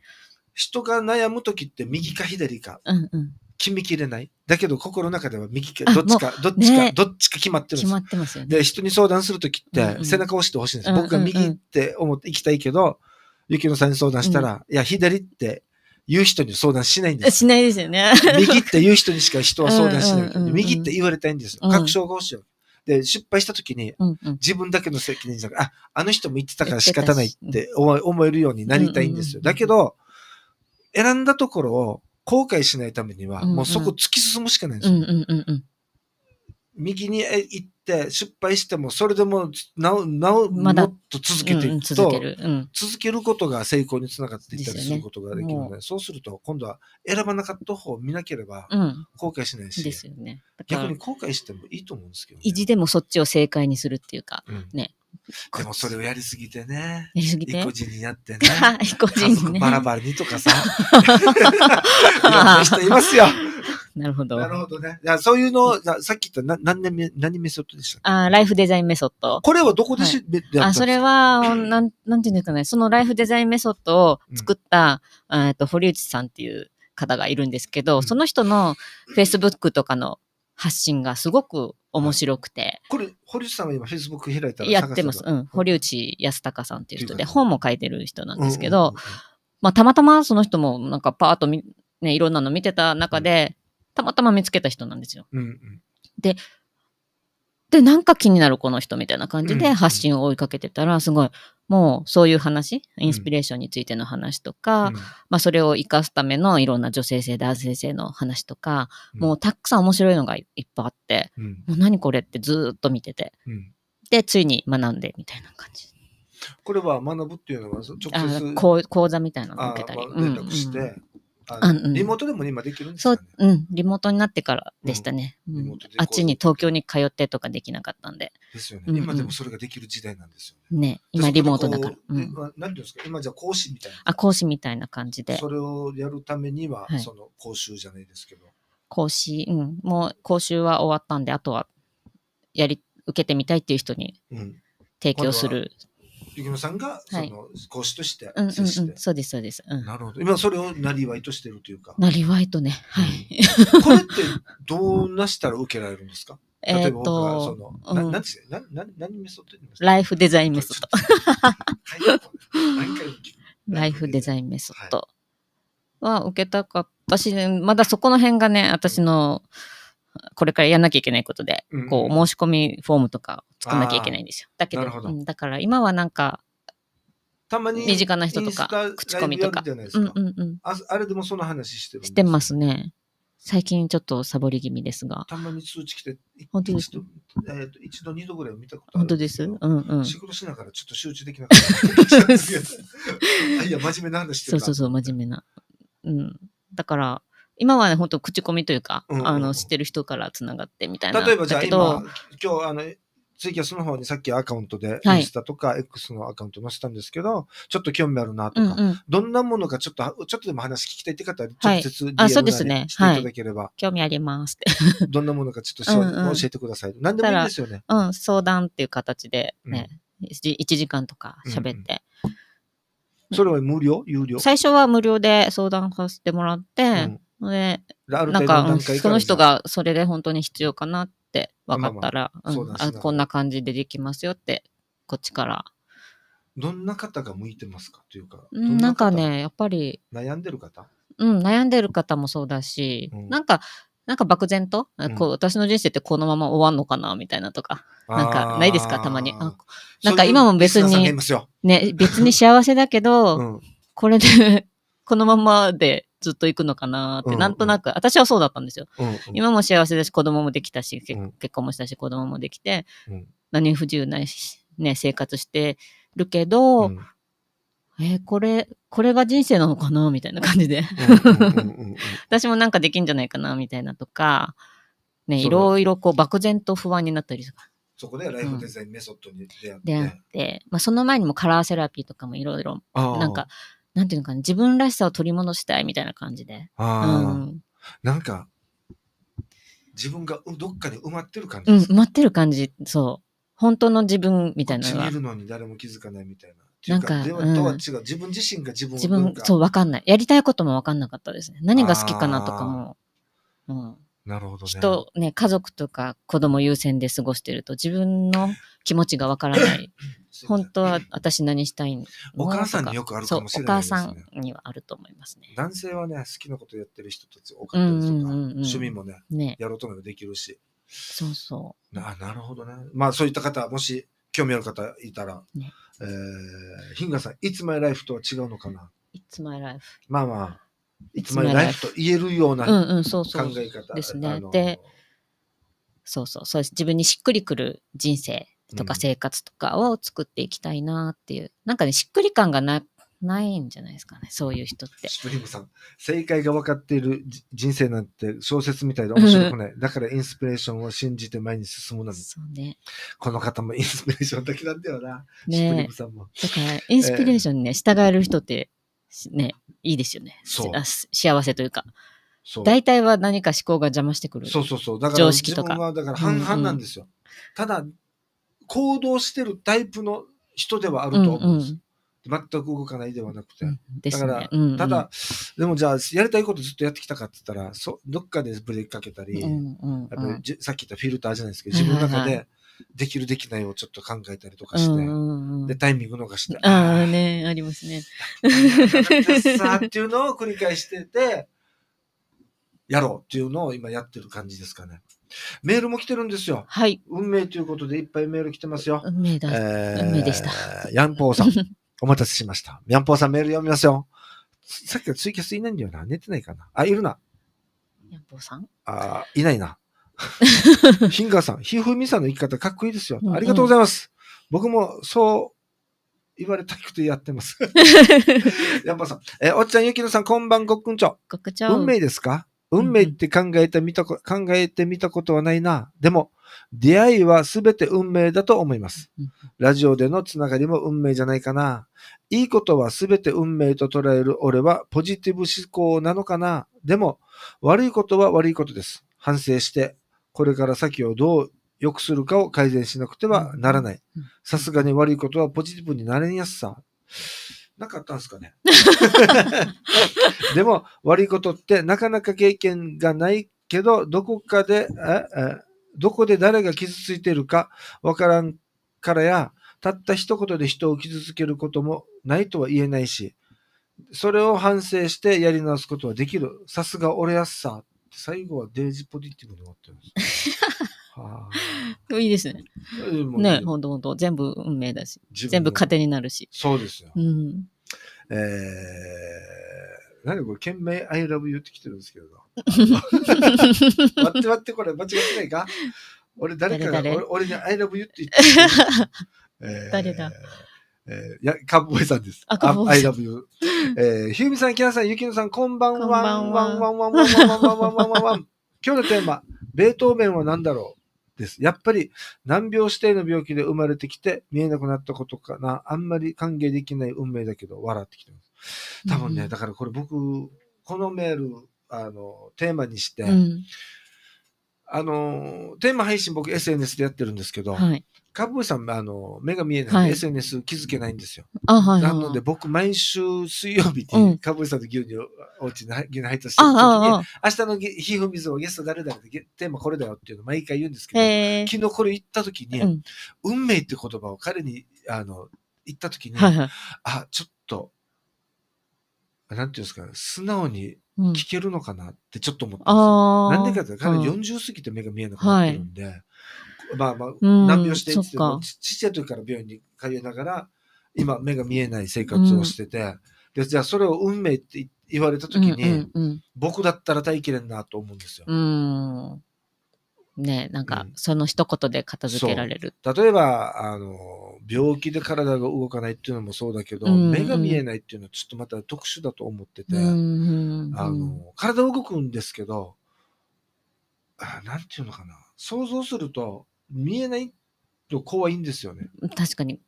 人が悩むときって右か左か。うんうん決めきれない。だけど心の中では右か、どっちか、どっちか、ね、どっちか決まってるんです決まってますよね。で、人に相談するときって背中を押してほしいんです。うんうん、僕が右って思って行きたいけど、ゆ野さんに相談したら、うん、いや、左って言う人に相談しないんです。しないですよね。右って言う人にしか人は相談しない。うんうんうん右って言われたいんですよ。確証が欲しいよ。で、失敗したときに、自分だけの責任じゃなくあ、あの人も言ってたから仕方ないって思えるようになりたいんですよ。うんうん、だけど、選んだところを後悔しないためには、もうそこ突き進むしかないんですよ。右に行って失敗してもそれでもなおなおもっと続けていくと、ま続けうん、続けることが成功につながっていったりすることができるので、ね、そうすると今度は選ばなかった方を見なければ後悔しないし、うん、ですよね、逆に後悔してもいいと思うんですけど、ね、意地でもそっちを正解にするっていうか、ねでもそれをやりすぎてね。やりすぎて。意固人にやってね。意 個人にね。バラバラにとかさ。いろんな人いますよ。なるほど。なるほどね。そういうのを、さっき言った何年目、何メソッドでしたあライフデザインメソッド。これはどこでし、はい、あ、それは、なん、なんていうんですかね、そのライフデザインメソッドを作った、え、うん、っと、堀内さんっていう方がいるんですけど、うん、その人の Facebook とかの発信がすごく面白くて。これ、堀内さんが今、フェイスブック開いたらやってます。うん。堀内康隆さんっていう人で、本も書いてる人なんですけど、まあ、たまたまその人も、なんか、パーっとみ、ね、いろんなの見てた中で、たまたま見つけた人なんですよ。うんうん、で、で、なんか気になるこの人みたいな感じで発信を追いかけてたら、すごい、もうそういう話、インスピレーションについての話とか、うん、まあそれを活かすためのいろんな女性性、男性性の話とか、うん、もうたくさん面白いのがいっぱいあって、うん、もう何これってずっと見てて、で、ついに学んでみたいな感じ。これは学ぶっていうのは直接講座みたいなのを受けたり。連絡して、うんうんあうん、リモートでも今できるんですか、ね、そう、うん、リモートになってからでしたね。うん、あっちに東京に通ってとかできなかったんで。ですよね。今でもそれができる時代なんですよね。ね、今リモートだから。うん、何ですか今じゃ講師みたいな。あ、講師みたいな感じで。それをやるためには、はい、その講習じゃないですけど。講師、うん、もう講習は終わったんで、あとは、やり、受けてみたいっていう人に提供するゆきのさんが、その、講師として接して、うんうんうん、そうです、そうです、うん。なるほど。今、それをなりわいとしてるというか。なりわいとね、はい。これって、どうなしたら受けられるんですか えー、っと、その、うん、ななんですか何、何メソッドライフデザインメソッド。ライフデザインメソッドは受けたかったし、まだそこの辺がね、私の、うんこれからやんなきゃいけないことで、うん、こう、申し込みフォームとか作んなきゃいけないんですよ。だけど、どだから今はなんか、たまに身近な人とか、口コミとか。うんうんうん、ああれでもその話してるしてますね。最近ちょっとサボり気味ですが。たまに通知来て、本当ですえー、と一度、二度ぐらい見たことある本当ですうんうん。仕事しながらちょっと集中できなかった。いや、真面目な話してるそうそうそう、真面目な。うん。だから、今はね、本当口コミというか、うんうん、あの、知ってる人からつながってみたいな。例えばじゃあ今、今日、あの、ツイキャスの方にさっきアカウントで、インスタとか X のアカウント載せたんですけど、はい、ちょっと興味あるなとか、うんうん、どんなものかちょっと、ちょっとでも話聞きたいって方は、直接あ、うですね。していただければ。はい興味ありますって。どんなものかちょっとうん、教えてください。何でもいいですよね。うん、相談っていう形でね、うん、1時間とか喋って。うんうん、それは無料有料最初は無料で相談させてもらって、うんで、なんか、その人がそれで本当に必要かなって分かったら、こんな感じでできますよって、こっちから。どんな方が向いてますかというか。んなんかね、やっぱり。悩んでる方うん、悩んでる方もそうだし、なんか、なんか漠然と、こう私の人生ってこのまま終わんのかなみたいなとか、なんかないですかたまに。なんか今も別に、ね、別に幸せだけど、これでこのままでずっと行くのかなって、なんとなく、私はそうだったんですよ。うんうん、今も幸せだし、子供もできたし、結婚もしたし、子供もできて、うん、何不自由ないし、ね、生活してるけど、うん、えー、これ、これが人生なのかなみたいな感じで。私もなんかできんじゃないかなみたいなとか、ね、いろいろこう漠然と不安になったりとか。そこでライフデザインメソッドに出会って。うん、出会って、まあ、その前にもカラーセラピーとかもいろいろ、なんか、なんていうのかな、自分らしさを取り戻したいみたいな感じで。あうん、なんか、自分がどっかに埋まってる感じ、うん、埋まってる感じ、そう。本当の自分みたいなのは。るのに誰も気づかないみたいな。なんか、うん、とは違う。自分自身が自分自分、そう、わかんない。やりたいこともわかんなかったですね。何が好きかなとかも。うん。なるほどね。人、ね、家族とか子供優先で過ごしてると、自分の気持ちがわからない 本当は私何したいのお母さんによくあるかもしれない、ね、お母さんにはあると思いますね。男性はね、好きなことやってる人たち多かったとか、うんうんうんうん、趣味もね、ね、やろうと思えばできるし。そうそう。ななるほどね。まあそういった方、もし興味ある方いたら、ねえー、ヒンガさん、いつまいライフとは違うのかないつ s m ライフ。まあまあ、いつまいライフと言えるような考え方。うんそうそうですね。で、そうそう、そうです。自分にしっくりくる人生。とか生活とかを作っていきたいなっていう、うん、なんかね、しっくり感がなないんじゃないですかね、そういう人って。スプリムさん、正解が分かっている人生なんて小説みたいで面白くない。だからインスピレーションを信じて前に進むなそうね。この方もインスピレーションだけなんだよな、ね、プリムさんも。だから、インスピレーションにね、えー、従える人って、ね、いいですよね。そう幸せというか。大体は何か思考が邪魔してくる。そうそうそう。だから常識とか。だから半々なんですよ。うんうん、ただ、行動してるタイプの人ではあると思うんです。うんうん全く動かないではなくて。だから、うんうん、ただ、でもじゃあ、やりたいことずっとやってきたかって言ったら、そどっかでブレーキかけたり、さっき言ったフィルターじゃないですけど、自分の中でできる、できないをちょっと考えたりとかして、で、タイミング逃して。ああね、ありますね。さあっていうのを繰り返してて、やろうっていうのを今やってる感じですかね。メールも来てるんですよ。はい。運命ということでいっぱいメール来てますよ。運命だ。えー、運命でした。ヤンポーさん。お待たせしました。ヤンポーさんメール読みますよ。さっきからツイキャスいないんだよな。寝てないかな。あ、いるな。ヤンポーさんあ、いないな。ヒンガーさん、ひふみさんの生き方かっこいいですよ。ありがとうございます。僕もそう言われたくてやってます。ヤンポーさん。えー、おっちゃん、ゆきのさん、こんばんごっくんちょ。ごっくんちょ。運命ですか運命って考えてみた、考えてみたことはないな。でも、出会いは全て運命だと思います。ラジオでのつながりも運命じゃないかな。いいことは全て運命と捉える俺はポジティブ思考なのかな。でも、悪いことは悪いことです。反省して、これから先をどう良くするかを改善しなくてはならない。さすがに悪いことはポジティブになれやすさ。なかったんですかね。でも、悪いことってなかなか経験がないけど、どこかで、どこで誰が傷ついてるかわからんからや、たった一言で人を傷つけることもないとは言えないし、それを反省してやり直すことはできる。さすが俺やっさ。最後はデイジポジティブに終わってます。はあ、いいですね。ね、ほんとほんと。全部運命だし。全部糧になるし。そうですよ。うん。えー、何これ、懸命 I love you って来てるんですけど。待って待って、これ間違ってないか俺誰かが俺俺に I love you って言ってる。え誰だえー、や、カンボイさんです。あ、カンボイ I love you. えー、ひゅみさん、きなさん、ゆきのさん、こんばんは。こんばんは。今日のテーマ、ベートーベンは何だろうです。やっぱり難病指定の病気で生まれてきて見えなくなったことかな。あんまり歓迎できない運命だけど笑ってきてます。多分ね、うん、だからこれ僕、このメール、あの、テーマにして、うん、あの、テーマ配信僕 SNS でやってるんですけど、はい、カブさん、あの、目が見えないんで、SNS 気づけないんですよ。あ、はい、なので、僕、毎週水曜日に、カブさんと牛乳、おうち牛乳配達して時に、明日の皮膚水をゲスト誰だって、テーマこれだよっていうの毎回言うんですけど、昨日これ言った時に、運命って言葉を彼に、あの、言った時に、あ、ちょっと、なんていうんですか、素直に聞けるのかなってちょっと思ったんですよ。な、んでかって、彼40過ぎて目が見えなくなってるんで、まあまあ、難病してってちっちゃい時から病院に通いながら、今目が見えない生活をしてて、で、じゃあそれを運命って言われた時に、僕だったら耐えきれんなと思うんですよ。うんね、なんか、その一言で片付けられる、うん。例えば、あの、病気で体が動かないっていうのもそうだけど、うんうん、目が見えないっていうのはちょっとまた特殊だと思ってて、うんうん、あの、体動くんですけど、あなんていうのかな、想像すると、見えないと怖いんですよね。確かに。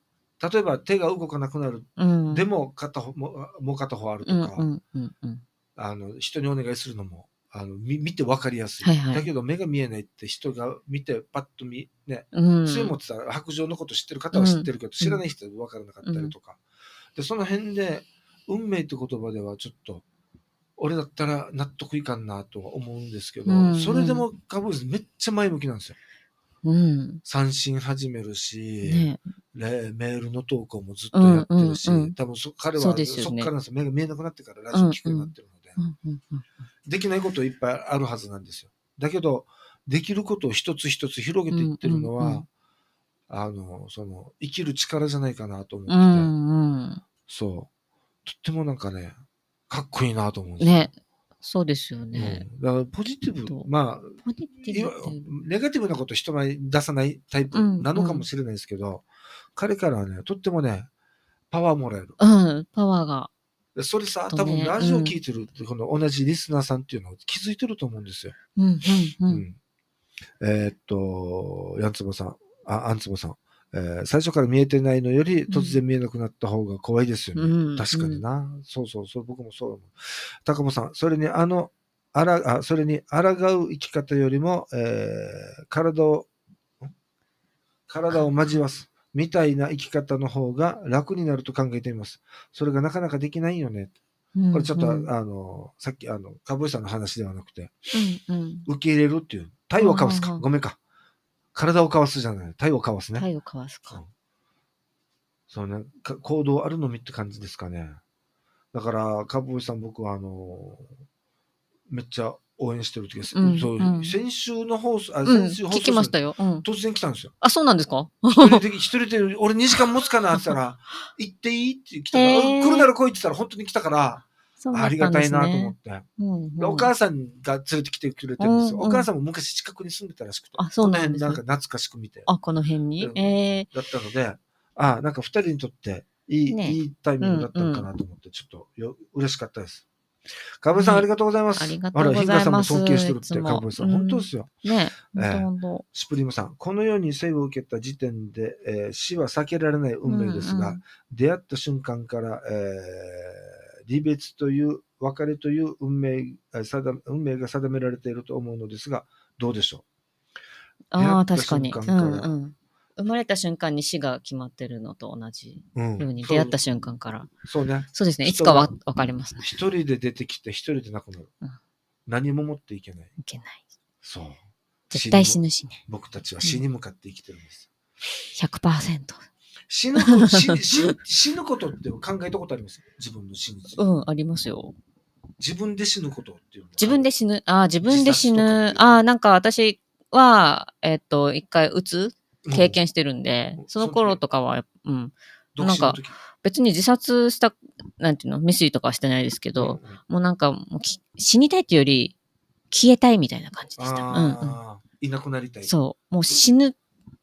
例えば手が動かなくなる、うん、でも片方ももう片方あるとか、うんうんうん、あの人にお願いするのもあの見見て分かりやすいはいはい、だけど目が見えないって人が見てパッと見ね、うん、持ってた白杖のこと知ってる方は知ってるけど、うん、知らない人は分からなかったりとか、でその辺で運命って言葉ではちょっと俺だったら納得いかんなとは思うんですけど、うんうん、それでもカブめっちゃ前向きなんですよ。三振始めるし、ね、メールの投稿もずっとやってるし、うんうんうん、多分そ彼はそ,、っから目が見えなくなってからラジオ聞くようになってるので、うんうん、できないこといっぱいあるはずなんですよ。だけど、できることを一つ一つ広げていってるのは、うんうんうん、あの、その、生きる力じゃないかなと思ってて、うんうん、そう。とってもなんかね、かっこいいなと思うんですよ。ね、そうですよね。うん、だからポジティブ、まあ、ネガティブなこと人前に出さないタイプなのかもしれないですけど、うんうん、彼からはね、とってもね、パワーもらえる。うん、パワーが。それさ、多分ラジオ聞いてる、うん、この同じリスナーさんっていうのを気づいてると思うんですよ。うんうんうん。うん、えー、っと、やんつボさん、あ、あんつボさん。えー、最初から見えてないのより突然見えなくなった方が怖いですよね。うん、確かにな、うん、そうそうそう、僕もそう思う。高本さん、それにあの、あら、あそれに抗う生き方よりも、えー、体を、体を交わす。みたいな生き方の方が楽になると考えています。それがなかなかできないよね。これちょっと、うんうん、あの、さっき、あの、株主さんの話ではなくて、うんうん、受け入れるっていう。太をかぶすか、うんうん、ごめんか。体をかわすじゃない体をかわすね。体をかわすか。うん、そうね行動あるのみって感じですかね。だから、カブさん僕はあのめっちゃ応援してる時です、うんうん、先週の放送、あ、先週放送、うん、聞きましたよ、うん、突然来たんですよ。あ、そうなんですか一人で、俺2時間持つかなって言ったら、行っていいって来たから、来るなら来いって言ったら本当に来たから、ありがたいなと思って、うんうん、お母さんが連れてきてくれてるんですよ、うんうん、お母さんも昔近くに住んでたらしくて。あ、そうなんです、ね、なんか懐かしく見て。あ、この辺に、うん、えー、だったので、あ、なんか二人にとっていい、ね、いいタイミングだったのかなと思って、ちょっとよ嬉しかったです。かぶさん、ありがとうございます。ありがとうございます。あら、ヒさんも尊敬してるって、かぶさん。本当ですよ。ねえー、スプリムさん、このように生を受けた時点で、えー、死は避けられない運命ですが、出会った瞬間から、えー、離別という、別れという運命運命が定められていると思うのですが、どうでしょうああ、確かに、うんうん、生まれた瞬間に死が決まってるのと同じように、出会った瞬間から。そうね。そうですね。いつかは分かりますね。一人で出てきて、一人で亡くなる。うん、何も持っていけない。いけない。そう。絶対死ぬしね。僕たちは死に向かって生きてるんです。100%。死ぬこと、死ぬことって考えたことあります自分の死ぬ。うん、ありますよ。自分で死ぬことっていう自分で死ぬ。ああ、自分で死ぬ。ああ、なんか私は、えっ、と、一回打つ経験してるんで、その頃とかは、うん。なんか、別に自殺した、なんていうの、未遂とかはしてないですけど、うんうん、もうなんかもう死にたいっていうより、消えたいみたいな感じでした。うんうん、いなくなりたい。そう。もう死ぬ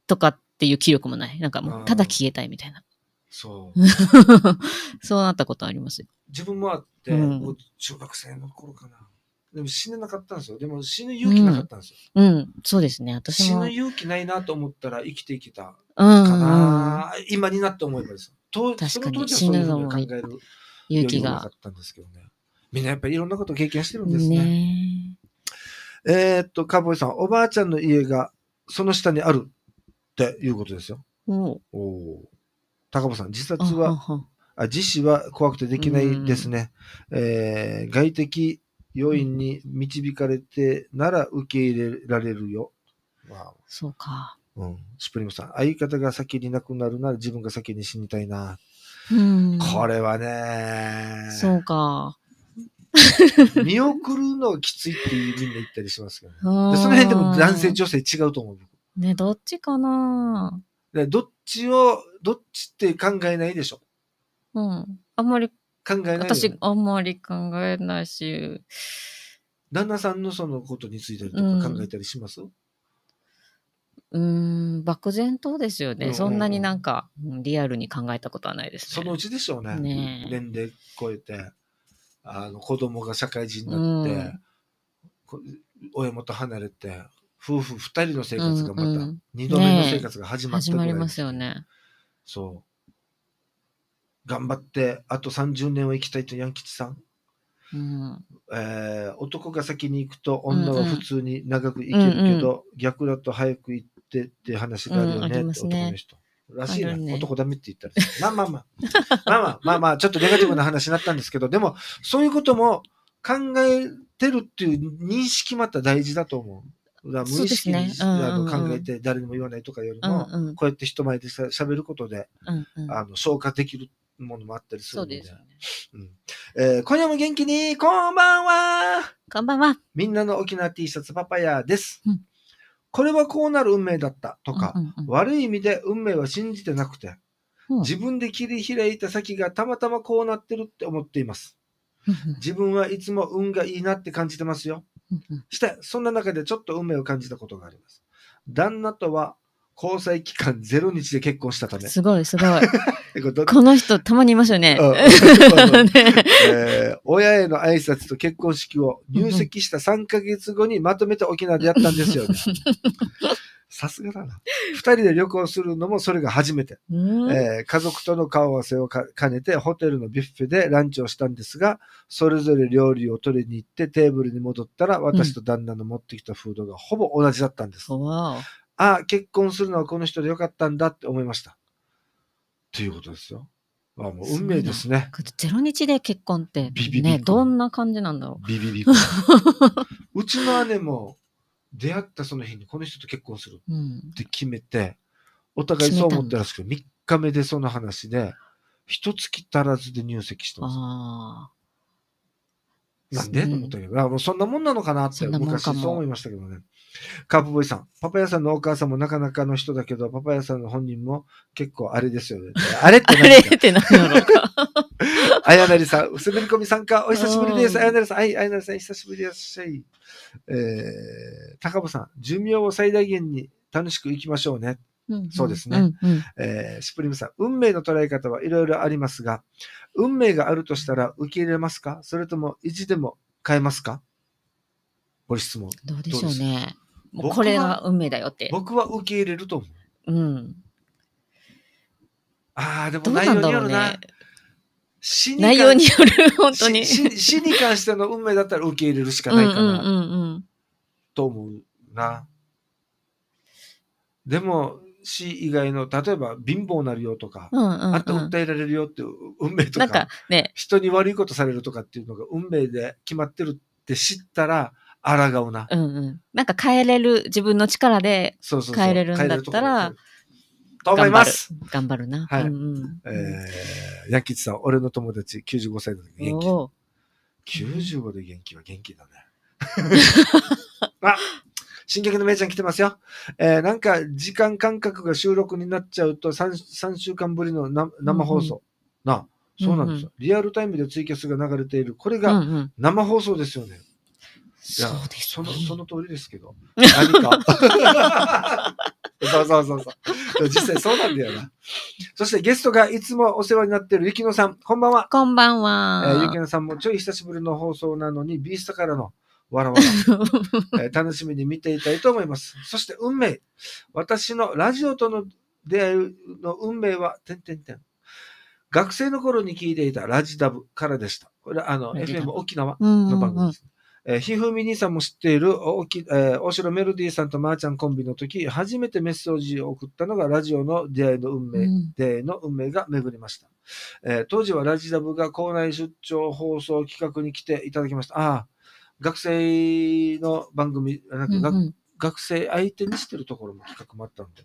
とかっっていう気力もない。なんかもう、ただ消えたいみたいな。そう。そうなったことあります自分もあって、うん、小学生の頃かな。でも死ねなかったんですよ。でも死ぬ勇気なかったんですよ。うん、うん、そうですね。私死ぬ勇気ないなと思ったら生きていけたかな。今になって思えばです。と確かに死ぬのも考える勇気が。なかったんですけどね。みんなやっぱりいろんなことを経験してるんですね。ねえっと、カーボイさん、おばあちゃんの家がその下にあるっていうことですよ。おお高本さん、自殺は、はあ自死は怖くてできないですね。えー、外的要因に導かれてなら受け入れられるよ。わそうか。うん。シプリムさん、相方が先に亡くなるなら自分が先に死にたいな。うん。これはね。そうか。見送るのがきついってみんな言ったりしますけど、ね、その辺でも男性女性違うと思う。ね、どっちかなでどっちを、どっちって考えないでしょ。うん。あんまり、考えないね。私、あんまり考えないし、旦那さんのそのことについてとか考えたりします、うん、漠然とですよね。うんそんなになんか、リアルに考えたことはないですそのうちでしょうね。ね年齢超えて、あの子供が社会人になって、親元離れて、夫婦二人の生活がまた、二、度目の生活が始まったぐらい、始まりますよね。そう。頑張って、あと30年を生きたいとヤンキチさん。うん、えー、男が先に行くと女は普通に長く生きるけど、うんうん、逆だと早く行ってって話があるよね,、うん、ね男の人。らしいな、ね、男ダメって言ったら。まあまあまあ。まあまあまあまあ、ちょっとネガティブな話になったんですけど、でも、そういうことも考えてるっていう認識また大事だと思う。無意識に、ねうんうん、あの考えて誰にも言わないとかよりも、うんうん、こうやって人前で喋ることで、うんうん、あの消化できるものもあったりするので。そうですね、うんえー、今夜も元気に、こんばんはこんばんはみんなの沖縄 T シャツパパヤです。うん、これはこうなる運命だったとか、うんうんうん、悪い意味で運命は信じてなくて、うん、自分で切り開いた先がたまたまこうなってるって思っています。自分はいつも運がいいなって感じてますよ。して、そんな中でちょっと運命を感じたことがあります。旦那とは交際期間0日で結婚したため。すごい、すごい。この人、たまにいますよね。親への挨拶と結婚式を入籍した3ヶ月後にまとめて沖縄でやったんですよね。さすがだな。二人で旅行するのもそれが初めて。えー、家族との顔合わせを兼ねてホテルのビュッフェでランチをしたんですが、それぞれ料理を取りに行ってテーブルに戻ったら私と旦那の持ってきたフードがほぼ同じだったんです。うん、ああ、結婚するのはこの人でよかったんだって思いました。ということですよ。あもう運命ですね。ゼロ日で結婚って、ね、ビビビどんな感じなんだろう。ビビビうちの姉も出会ったその日にこの人と結婚するって決めて、お互いそう思ってらしく、3日目でその話で、一月足らずで入籍してますなんで、と思ったけど、もうそんなもんなのかなって昔そう思いましたけどね。カープボーイさん、パパ屋さんのお母さんもなかなかの人だけど、パパ屋さんの本人も結構あれですよね。あれって何あれって何なのか。あやなりさん、滑り込み参加、お久しぶりです。あやなりさん、はい、あやなりさん、久しぶりですし。えー、高尾さん、寿命を最大限に楽しく行きましょうね。そうですね。うえー、シプリムさん、運命の捉え方はいろいろありますが、運命があるとしたら受け入れますかそれとも意地でも変えますかご質問。どうでしょうね。もうこれが運命だよって。僕は受け入れると思う。うん。ああ、でも内容によるな。なね、死に内容による、本当に死。に関しての運命だったら受け入れるしかないかな。うんうんうんうん、と思うな。でも、死以外の、例えば貧乏なるよとか、うんうんうん、あと訴えられるよって運命とか、なんかね、人に悪いことされるとかっていうのが運命で決まってるって知ったら、抗うな。うんうん。なんか変えれる、自分の力で変えれるんだったら、と思います。頑張るな。はい。うんうん、えー、ヤンキッチさん、俺の友達、95歳の時元気。95で元気は元気だね。あ新曲のめいちゃん来てますよ。えー、なんか時間感覚が収録になっちゃうと 3, 3週間ぶりの生放送。うんうん、なあ、そうなんですよ、うんうん、リアルタイムでツイキャスが流れている。これが生放送ですよね。うんうんいや、そうです、ね、その、その通りですけど。何か。そうそうそうそう。実際そうなんだよな。そしてゲストがいつもお世話になっているゆきのさん、こんばんは。こんばんは。えー、ゆきのさんもちょい久しぶりの放送なのに、ビーストからのわらわら、えー、楽しみに見ていたいと思います。そして運命。私のラジオとの出会いの運命は、てんてんてん。学生の頃に聞いていたラジダブからでした。これあの、FM 沖縄の番組です。うんうんうんえひふみ兄さんも知っているおき、えー、おしろメロディーさんとまーちゃんコンビの時、初めてメッセージを送ったのがラジオの出会いの運命、うん、出会いの運命が巡りました。えー、当時はラジダブが校内出張放送企画に来ていただきました。ああ、学生の番組、なんか、うんうん、学生相手にしてるところも企画もあったので。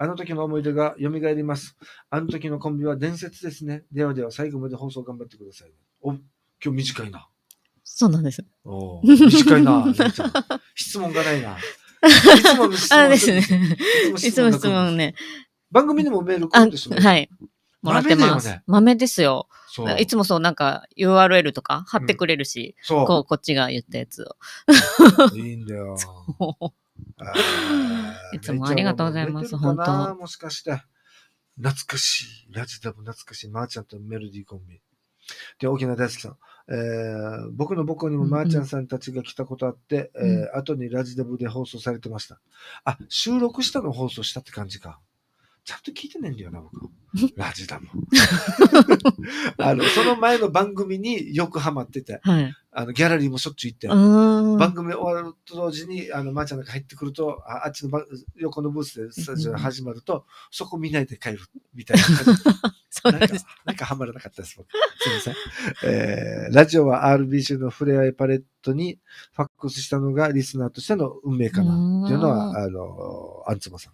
あの時の思い出が蘇ります。あの時のコンビは伝説ですね。ではでは最後まで放送頑張ってください、お、今日短いな。そうなんです。お短いな。質問がないな。いつもの質問。あですね。いつも質問ね。番組でもメール来るんですよ、ね。はい。もらってます。豆,、ですよ。いつもそう、なんか URL とか貼ってくれるし、こう、こっちが言ったやつを。いいんだよ。いつもありがとうございます、本当もしかして。懐かしい。ラジダも懐かしい。まー、ちゃんとメロディーコンビ。で、沖縄大好きさん。えー、僕の母校にもまーちゃんさんたちが来たことあって、うん、えー、後にラジデブで放送されてました。あ、収録したの放送したって感じか。ちゃんと聞いてないんだよな、僕。ラジダム。あの、その前の番組によくハマってて、はい、あの、ギャラリーもしょっちゅう行って、番組終わると同時に、あの、まー、あ、ちゃんが入ってくると、ああっちの横のブースでスタジオが始まると、そこ見ないで帰る、みたいな なんか、なんかハマらなかったです、僕。すみません。えー、ラジオは RBC のふれあいパレットにファックスしたのがリスナーとしての運命かな、っていうのは、あの、あんつまさん。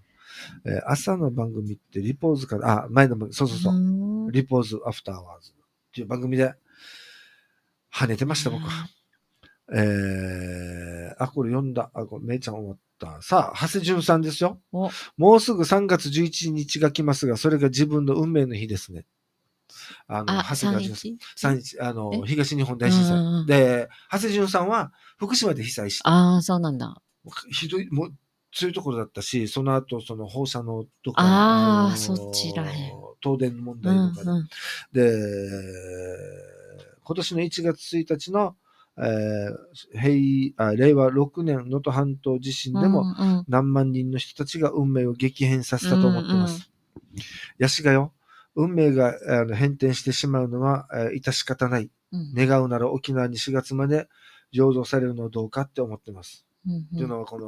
えー、朝の番組ってリポーズから、あ、前の番組、そうそうそう。リポーズアフターワーズっていう番組で、跳ねてました、僕は。えー、あ、これ読んだ。あ、これ、めいちゃん終わった。さあ、長谷淳さんですよ。もうすぐ3月11日が来ますが、それが自分の運命の日ですね。あの、あ長谷淳さん。3日、あの、東日本大震災。で、長谷淳さんは福島で被災して。ああ、そうなんだ。ひどい、もう、強いところだったし、その後、その放射能とか、ああ、そちらへ。東電問題とかで、うんうん、で今年の1月1日の、えー、平あ令和6年能登半島地震でも何万人の人たちが運命を激変させたと思ってます。ヤシがよ、運命があの変転してしまうのは、えー、致し方ない、うん、願うなら沖縄に4月まで醸造されるのはどうかって思ってます。うんうん、というのはこの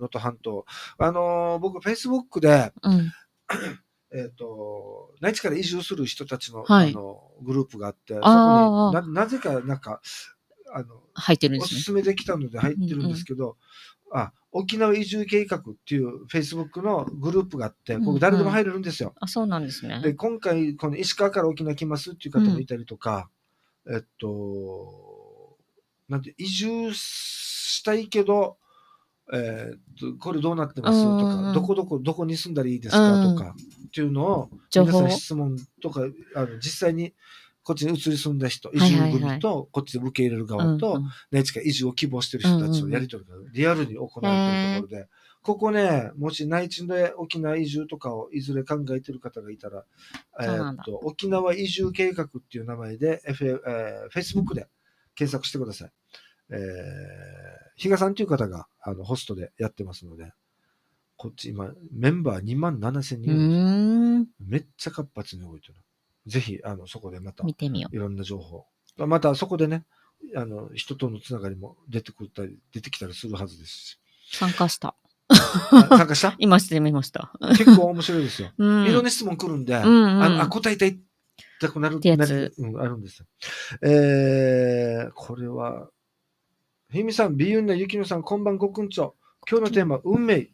能登半島。あのー、僕、Facebook で、うん えっ、ー、と、内地から移住する人たちの,、あのグループがあって、そこにななぜかなんか、あの、入ってるんです、ね、おすすめできたので入ってるんですけど、うんうん、あ、沖縄移住計画っていうフェイスブックのグループがあって、僕誰でも入れるんですよ。うんうん、あ、そうなんですね。で、今回、この石川から沖縄来ますっていう方もいたりとか、うん、えっと、なんて、移住したいけど、えー、これどうなってますとか、どこどこ、どこに住んだらいいですかとか、っていうのを、皆さん質問とか、あの実際に、こっちに移り住んだ人、移住組と、こっちで受け入れる側と、内地か移住を希望してる人たちのやり取りがリアルに行われてるところで、ここね、もし内地で沖縄移住とかをいずれ考えてる方がいたら、えー、っと、沖縄移住計画っていう名前で、F えー、Facebook で検索してください。えー、比嘉さんという方があのホストでやってますので、こっち今、メンバー2万7千人めっちゃ活発に動いてる。ぜひ、あの、そこでまた、見てみよう。いろんな情報。また、そこでね、あの、人とのつながりも出てくったり、出てきたりするはずですし。参加した。参加した 今してみました。結構面白いですよ。うん、いろんな質問来るんで、うんうん、ああ答えたいたくなるってやつ、うん、あるんですよ。えー、これは、ひみさん、びゆんナ、ゆきのさん、こんばんごくんちょ。今日のテーマ、運命。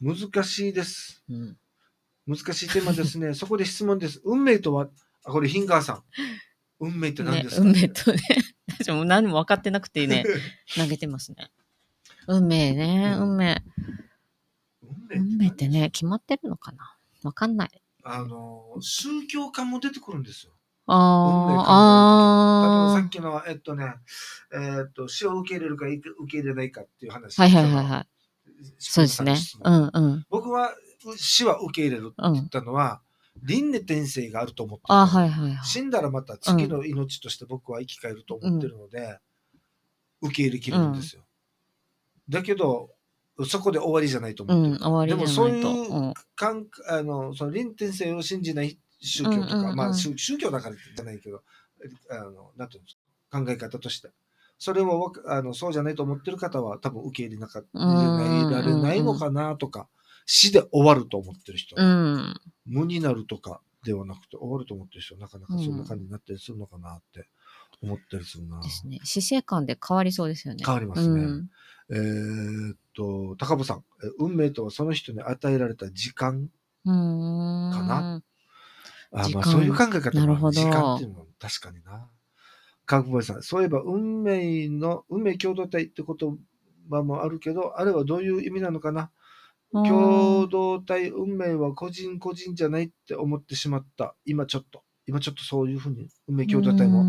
難しいです。うん、難しいテーマですね。そこで質問です。運命とは、あ、これ、ヒンガーさん。運命って何ですか、ね、運命とね。私も何も分かってなくてね、投げてますね。運命ね、運命。運命ってね、決まってるのかなわかんない。あの、宗教家も出てくるんですよ。ああ。さっきの、えっとね、えー、っと、死を受け入れるか受け入れないかっていう話。はいはいはいはい。そうですね。うんうん。僕は死は受け入れるって言ったのは、うん、輪廻転生があると思ってあ、はいはい、はい、死んだらまた次の命として僕は生き返ると思ってるので、うん、受け入れきるんですよ。うん、だけど、そこで終わりじゃないと思ってる。うん、終わりでもそういう、うん、あのその輪転生を信じない宗教とか、まあ宗教だからじゃないけど、あの、なんていうんですか、考え方として。それをあのそうじゃないと思ってる方は多分受け入れなか入れられないのかなとか、死で終わると思ってる人、うん、無になるとかではなくて終わると思ってる人なかなかそんな感じになったりするのかなって思ったりするな。うん、ですね。死生観で変わりそうですよね。変わりますね。うん、えっと、高部さん、運命とはその人に与えられた時間かなあまあそういう考え方も時間っていうのも確かにな。韓国さん、そういえば運命の、運命共同体って言葉もあるけど、あれはどういう意味なのかな共同体運命は個人個人じゃないって思ってしまった。今ちょっと。今ちょっとそういうふうに、運命共同体も。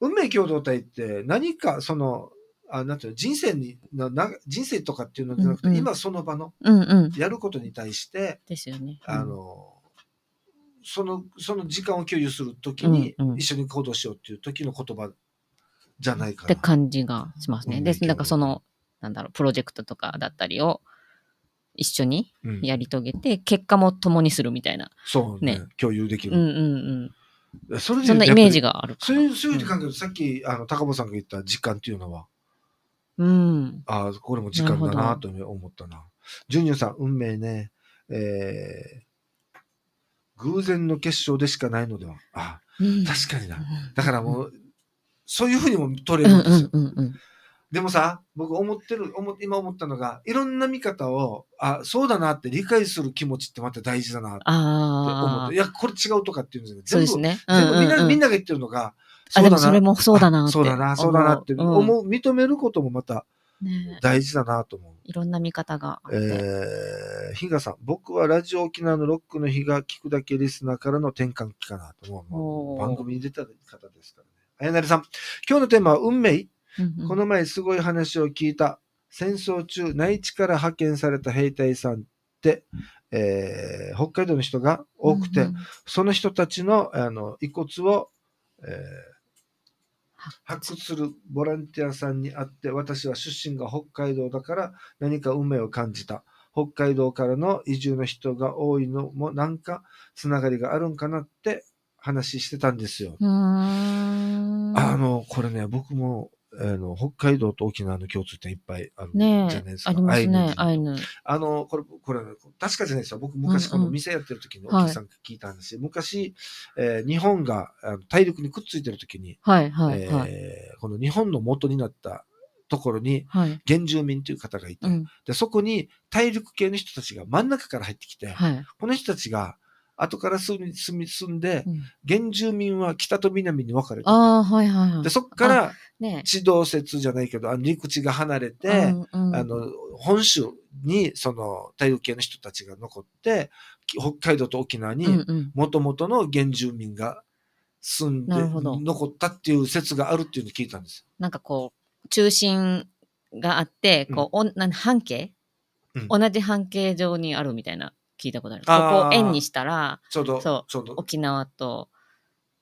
運命共同体って何かその、あなんていうの人生にな人生とかっていうのじゃなくて、うんうん、今その場のやることに対して、うんうん、ですよね、うん、あのその、その時間を共有するときに、一緒に行動しようっていう時の言葉じゃないかな。って感じがしますね。で、なんかその、なんだろう、プロジェクトとかだったりを、一緒にやり遂げて、結果も共にするみたいな。そうね。共有できる。うんうんうん。それそんなイメージがあるそういう、そういう関係、うん、さっき、あの、高本さんが言った時間っていうのは、うん。ああ、これも時間だなと思ったな。ジュニオさん、運命ね。えー、偶然の結晶でしかないのでは。あ、うん、確かにな。だからもう、うん、そういうふうにも取れるんですよ。うんうんうんうんでもさ、僕思ってる、今思ったのが、いろんな見方を、あ、そうだなって理解する気持ちってまた大事だなって思って、いや、これ違うとかっていうんですけど、全部、ね、うんうんうん、全部みんな、みんなが言ってるのが、そうだな。それもそうだなそうだな、そうだなって思う、認めることもまた大事だなと思う。いろんな見方があって。えー、ヒさん、僕はラジオ沖縄のロックの日が聞くだけリスナーからの転換期かなと思う。番組に出た方ですからね。あやなりさん、今日のテーマは運命、うんうん、この前すごい話を聞いた。戦争中、内地から派遣された兵隊さんって、えー、北海道の人が多くて、うんうん、その人たちのあの遺骨を、えー発掘するボランティアさんに会って私は出身が北海道だから何か運命を感じた北海道からの移住の人が多いのもなんかつながりがあるんかなって話してたんですよ。あのこれね僕もあの、北海道と沖縄の共通点いっぱいあるじゃないですか。ね、ありますね、アイヌ。あの、これ、これ、確かじゃないですよ。僕、昔、この店やってる時にお客さん聞いたんですよ。はい、昔、えー、日本が大陸にくっついてる時に、はいはい、はい、えー、この日本の元になったところに、原住民という方がいて、で、そこに大陸系の人たちが真ん中から入ってきて、はい、この人たちが、後から住み住み住んで、原住民は北と南に分かれて、はいはい、でそこから地動説じゃないけど、あの陸地が離れて、うんうん、あの本州にその太陽系の人たちが残って北海道と沖縄にもともとの原住民が住んで、うんうん、残ったっていう説があるっていうのを聞いたんですよ。なんかこう中心があってこう、うん、おな半径、うん、同じ半径上にあるみたいな。聞いたことある。ここを円にしたら、ちょうど、そう、沖縄と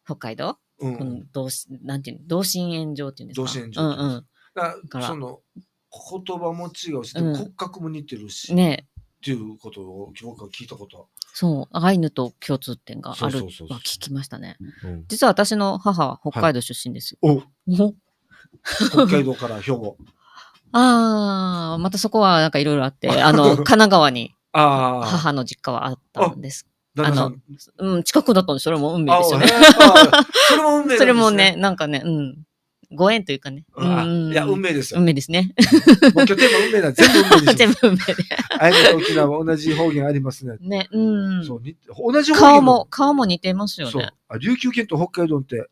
北海道、うん、この同なんていうの、同心円状っていうんですか。同心円状。うんうん。だから、その、言葉も違うし、骨格も似てるし。ね。っていうことを僕は聞いたことそう、アイヌと共通点があるは聞きましたね。実は私の母は北海道出身ですよ。はい、北海道から兵庫。ああ、またそこはなんかいろいろあって、あの、神奈川に母の実家はあったんです。あの、うん、近くだったんで、それも運命ですよね。それも運命、ね、それもね、なんかね、うん。ご縁というかね。うん、いや、運命ですよ。運命ですね。もう拠点も運命だ。全部運命です。全部運命で。あやと沖縄は同じ方言ありますね。ね、うん。そう、同じ方言。顔も、顔も似てますよね。そう。あ、琉球県と北海道って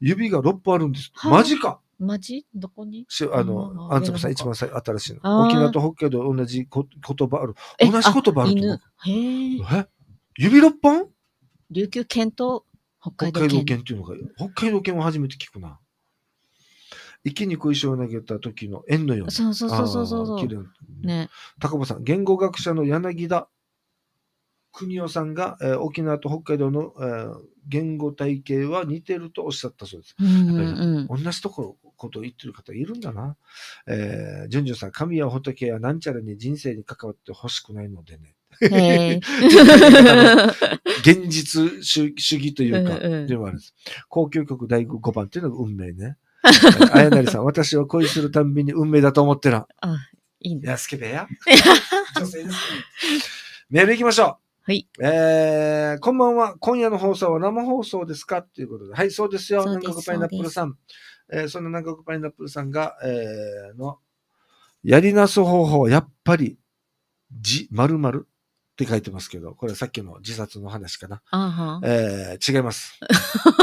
指が6本あるんです。マジか。町どこにあの、アンツムさん一番最新しいの。沖縄と北海道同じこ言葉ある。同じ言葉あると思う。え指六本琉球犬と北海道犬っていうのが、北海道犬を初めて聞くな。生きにくい石を投げた時の縁のように。そうそうそうそうそうそう。ね。高尾さん、言語学者の柳田邦夫さんが、えー、沖縄と北海道の、えー、言語体系は似てるとおっしゃったそうです。同じところことを言ってる方いるんだな。えー、ジュンジュンさん、神や仏やなんちゃらに人生に関わってほしくないのでね。現実主義というか、でもあるんです。高級曲第5番っていうのが運命ね。あやなりさん、私は恋するたんびに運命だと思ってな。あ、いいね。すけべや。女性です、メール行きましょう。はい。えー、こんばんは。今夜の放送は生放送ですかっていうことで。はい、そうですよ。南国パイナップルさん。えー、そんな南国パイナップルさんが、えー、の、やりなす方法、やっぱり、じ、まるまるって書いてますけど、これさっきの自殺の話かな。あえー、違います。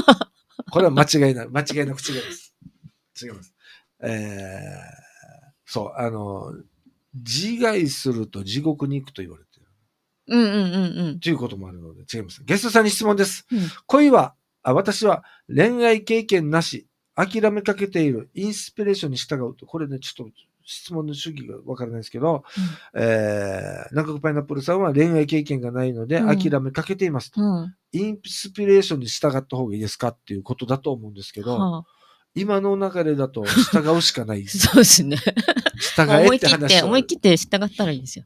これは間違いない。間違いなく違います。違います。えー、そう、あの、自害すると地獄に行くと言われてる。うんうんうんうん。ということもあるので、違います。ゲストさんに質問です。うん、恋はあ、私は恋愛経験なし、諦めかけている、インスピレーションに従うと、これね、ちょっと質問の主義がわからないですけど、うん、えー、南国パイナップルさんは恋愛経験がないので諦めかけていますと、うん、インスピレーションに従った方がいいですかっていうことだと思うんですけど、はあ、今の流れだと従うしかないです。そうですね。従えって話思い切って、思い切って従ったらいいんですよ。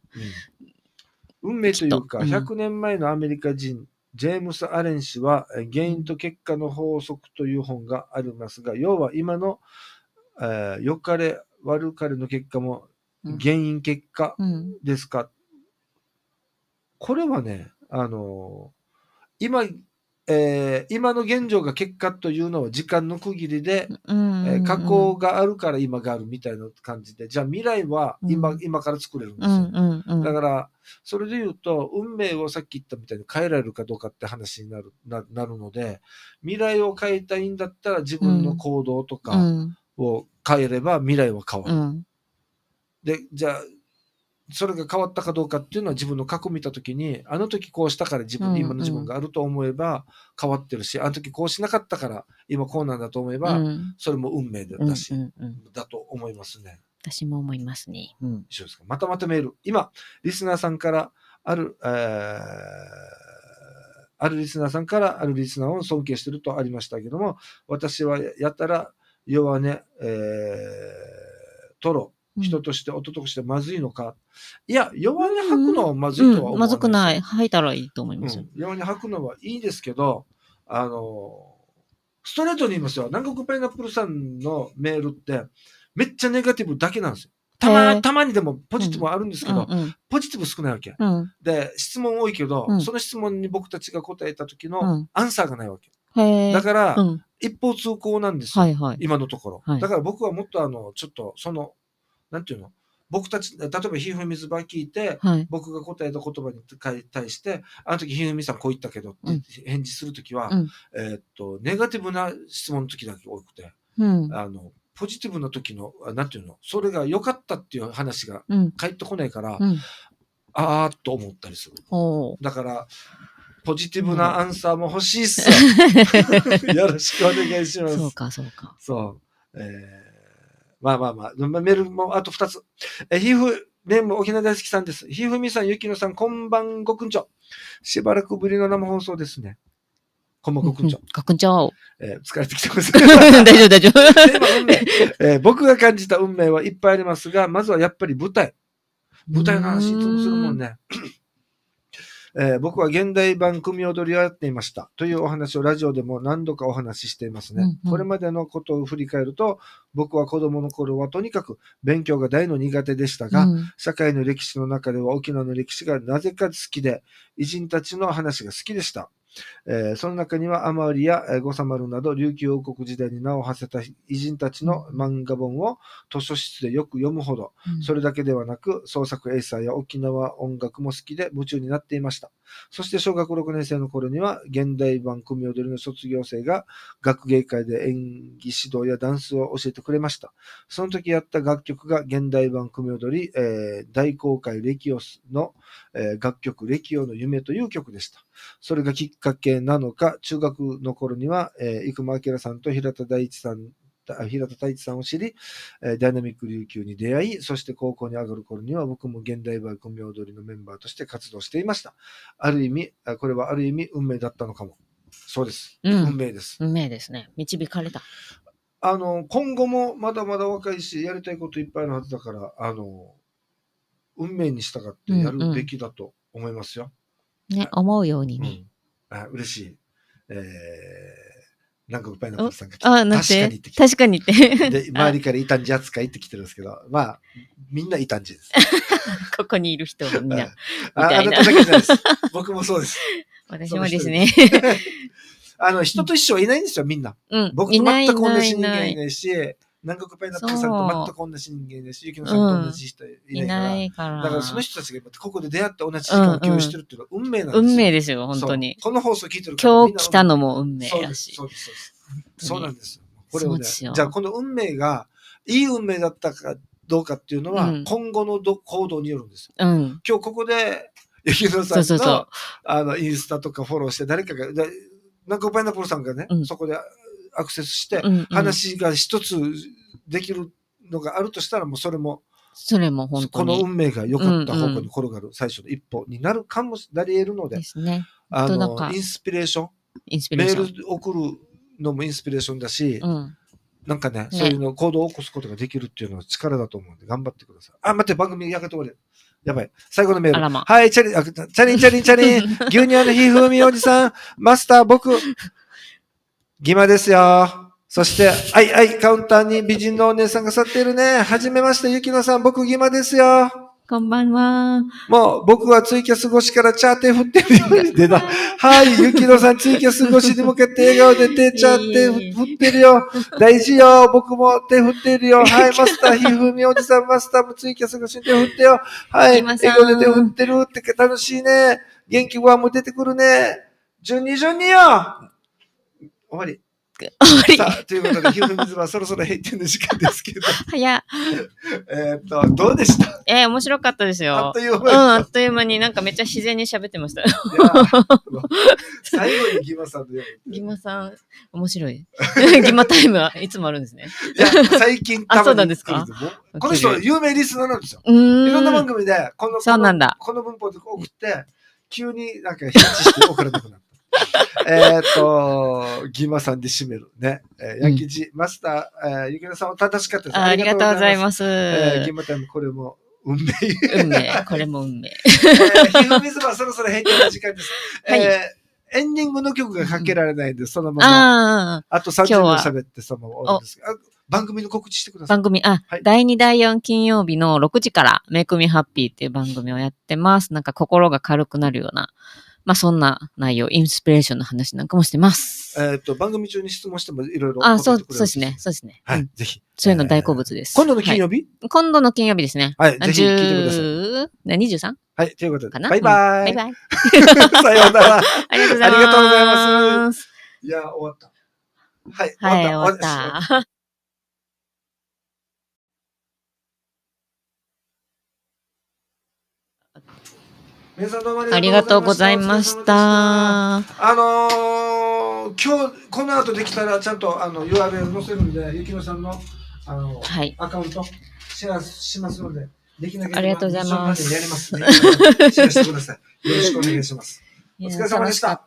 うん、運命というか、100年前のアメリカ人ジェームス・アレン氏は、原因と結果の法則という本がありますが、要は今の、えー、良かれ悪かれの結果も原因結果ですか、うんうん、これはね、あのー、今えー、今の現状が結果というのは時間の区切りで、え過去があるから今があるみたいな感じで、じゃあ未来は今うん、今から作れるんですよ。うんうんうん、だから、それで言うと、運命をさっき言ったみたいに変えられるかどうかって話になるななるので、未来を変えたいんだったら自分の行動とかを変えれば未来は変わる。うんうん、で、じゃあそれが変わったかどうかっていうのは自分の過去見たときにあの時こうしたから自分、今の自分があると思えば変わってるしあの時こうしなかったから今こうなんだと思えば、それも運命だし、だと思いますね。私も思いますね。うん、またまたまとめる。今リスナーさんからある、えー、あるリスナーさんからあるリスナーを尊敬してるとありましたけども私はやったら弱音、えー、トロ人として、音としてまずいのか。いや、弱音吐くのはまずいとは思わない、うんうん、まずくない。吐いたらいいと思いますよ、うん。弱音吐くのはいいですけど、あの、ストレートに言いますよ。南国パイナップルさんのメールって、めっちゃネガティブだけなんですよ。たま、たまにでもポジティブあるんですけど、うんうん、ポジティブ少ないわけ、うん、で、質問多いけど、うん、その質問に僕たちが答えた時のアンサーがないわけ。だから、一方通行なんですよ、はいはい、今のところ、はい。だから僕はもっとあの、ちょっとそのなんていうの僕たち、例えば、ひふみずば聞いて、はい、僕が答えた言葉に対して、あの時ひふみさんこう言ったけどって返事するときは、うん、えー、っと、ネガティブな質問の時だけ多くて、うん、あの、ポジティブな時の、なんていうの、それが良かったっていう話が返ってこないから、うん、あーっと思ったりする。だから、ポジティブなアンサーも欲しいっす。よろしくお願いします。そうか、そうか。そう。えーまあまあまあ、メールもあと2つ。え、ひふ、ネーム沖縄大好きさんです。ひふみさん、ゆきのさん、こんばんごくんちょ。しばらくぶりの生放送ですね。こんばんごくんちょ。ごくんちょ。えー、疲れてきてます。大丈夫、大丈夫。えー、僕が感じた運命はいっぱいありますが、まずはやっぱり舞台。舞台の話いつもするもんね。えー、僕は現代版組踊りをやっていましたというお話をラジオでも何度かお話ししていますね。うんうん、これまでのことを振り返ると、僕は子供の頃はとにかく勉強が大の苦手でしたが、うん、社会の歴史の中では沖縄の歴史がなぜか好きで、偉人たちの話が好きでした。えー、その中にはアマウリや五三丸など琉球王国時代に名を馳せた偉人たちの漫画本を図書室でよく読むほど、うん、それだけではなく創作エイサーや沖縄音楽も好きで夢中になっていました。そして小学6年生の頃には現代版組踊りの卒業生が学芸会で演技指導やダンスを教えてくれました。その時やった楽曲が現代版組踊り、えー、大公開レキオスの、えー、楽曲レキオの夢という曲でした。それがきっかけなのか、中学の頃には、え生間明さんと平田大一さん平田太一さんを知り、ダイナミック琉球に出会い、そして高校に上がる頃には僕も現代舞組踊りのメンバーとして活動していました。ある意味、これはある意味運命だったのかも。そうです。うん、運命です。運命ですね。導かれた。あの、今後もまだまだ若いし、やりたいこといっぱいのはずだから、あの、運命に従ってやるべきだと思いますよ。うんうん、ね、思うようにね。うんあ、嬉しい。えー、南国パイナップルさんが来て、あ確かにって確かにって。で、周りから異端児扱いって来てるんですけど、まあ、みんな異端児です。ここにいる人はみんな。ああなただけじゃないです。僕もそうです。私もですね。あの、人と一緒はいないんですよ、みんな。うん、僕と全く同じ人間いないし、いないいない南国パイナップルさんと全く同じ人間だし、ゆきのさんと同じ人いないから。だからその人たちがここで出会って同じ時間を共有してるっていうのは運命なんですよ。運命ですよ、本当に。この放送聞いてる今日来たのも運命だし。そうです、そうです。そうなんです。これをね、じゃあこの運命が、いい運命だったかどうかっていうのは、今後のど行動によるんです。うん、今日ここで、ゆきのさんのそうそうそうあのインスタとかフォローして、誰かが、なんかパイナップルさんがね、うん、そこでアクセスして話が一つできるのがあるとしたらもうそれもそれも本当この運命が良かった方向に転がる最初の一歩になるかもなり得るので、あのインスピレーションメール送るのもインスピレーションだし、なんかね、そういうの行動を起こすことができるっていうのは力だと思うんで頑張ってください。あ、待って、番組やけど、やばい。最後のメール。はい、チャリン、チャリン、チャリン、チャリ牛乳のひふみおじさん、マスター、僕、ギマですよ。そして、あいあい、カウンターに美人のお姉さんが座っているね。はじめまして、ゆきのさん、僕、ギマですよ。こんばんは。もう、僕はツイキャス越しからチャーテ振ってるように出た。はい、ゆきのさん、ツイキャス越しに向けて笑顔で手チャーテ振ってるよ。大事よ。僕も手振ってるよ。はい、マスター、ひふみおじさん、マスターもツイキャス越しに手振ってよ。はい、笑顔で手振ってるって楽しいね。元気はもも出てくるね。順に順によ。終わり。終わり。ということで、昼の水はそろそろ閉店の時間ですけど。早えっと、どうでしたえー、面白かったですよ。あっという間に。うん、あっという間に、なんかめっちゃ自然に喋ってました。最後にギマさんで。ギマさん、面白い。ギマタイムはいつもあるんですね。いや、最近 あ、そうなんですかこの人、有名リスナーなんですよ。いろんな番組で、この、そうなんだこの文法で送って、急になんか返事して送らなくなった。えっと、ギマさんで締めるね。えー、キジ、マスター、えー、ゆきなさんも正しかったです。ありがとうございます。ギマタイム、これも運命。運命、これも運命。え そろそろ閉店の時間です。はい、えー、エンディングの曲がかけられないんで、そのまま。ああと30分喋って、そのままです番組の告知してください。番組、あ、はい、第2、第4金曜日の6時から、めくみハッピーっていう番組をやってます。なんか心が軽くなるような。まあそんな内容、インスピレーションの話なんかもしてます。えっ、と、番組中に質問してもいろいろ。あ、そう、そうですね。そうですね。はい、ぜひ。そういうの大好物です。今度の金曜日、今度の金曜日ですね。はい、ぜひ聞いてください。23? はい、ということで。バイバイ、バイバイ。さようなら。ありがとうございます。ありがとうございます。いや、終わった。はい、はい、終わった。ありがとうございました。あのー、今日この後できたらちゃんとあの URL 載せるんで、ゆきのさんのあの、はい、アカウントシェアしますので、できなければありがとうございます。ますね、シェアしてください。よろしくお願いします。お疲れ様でした。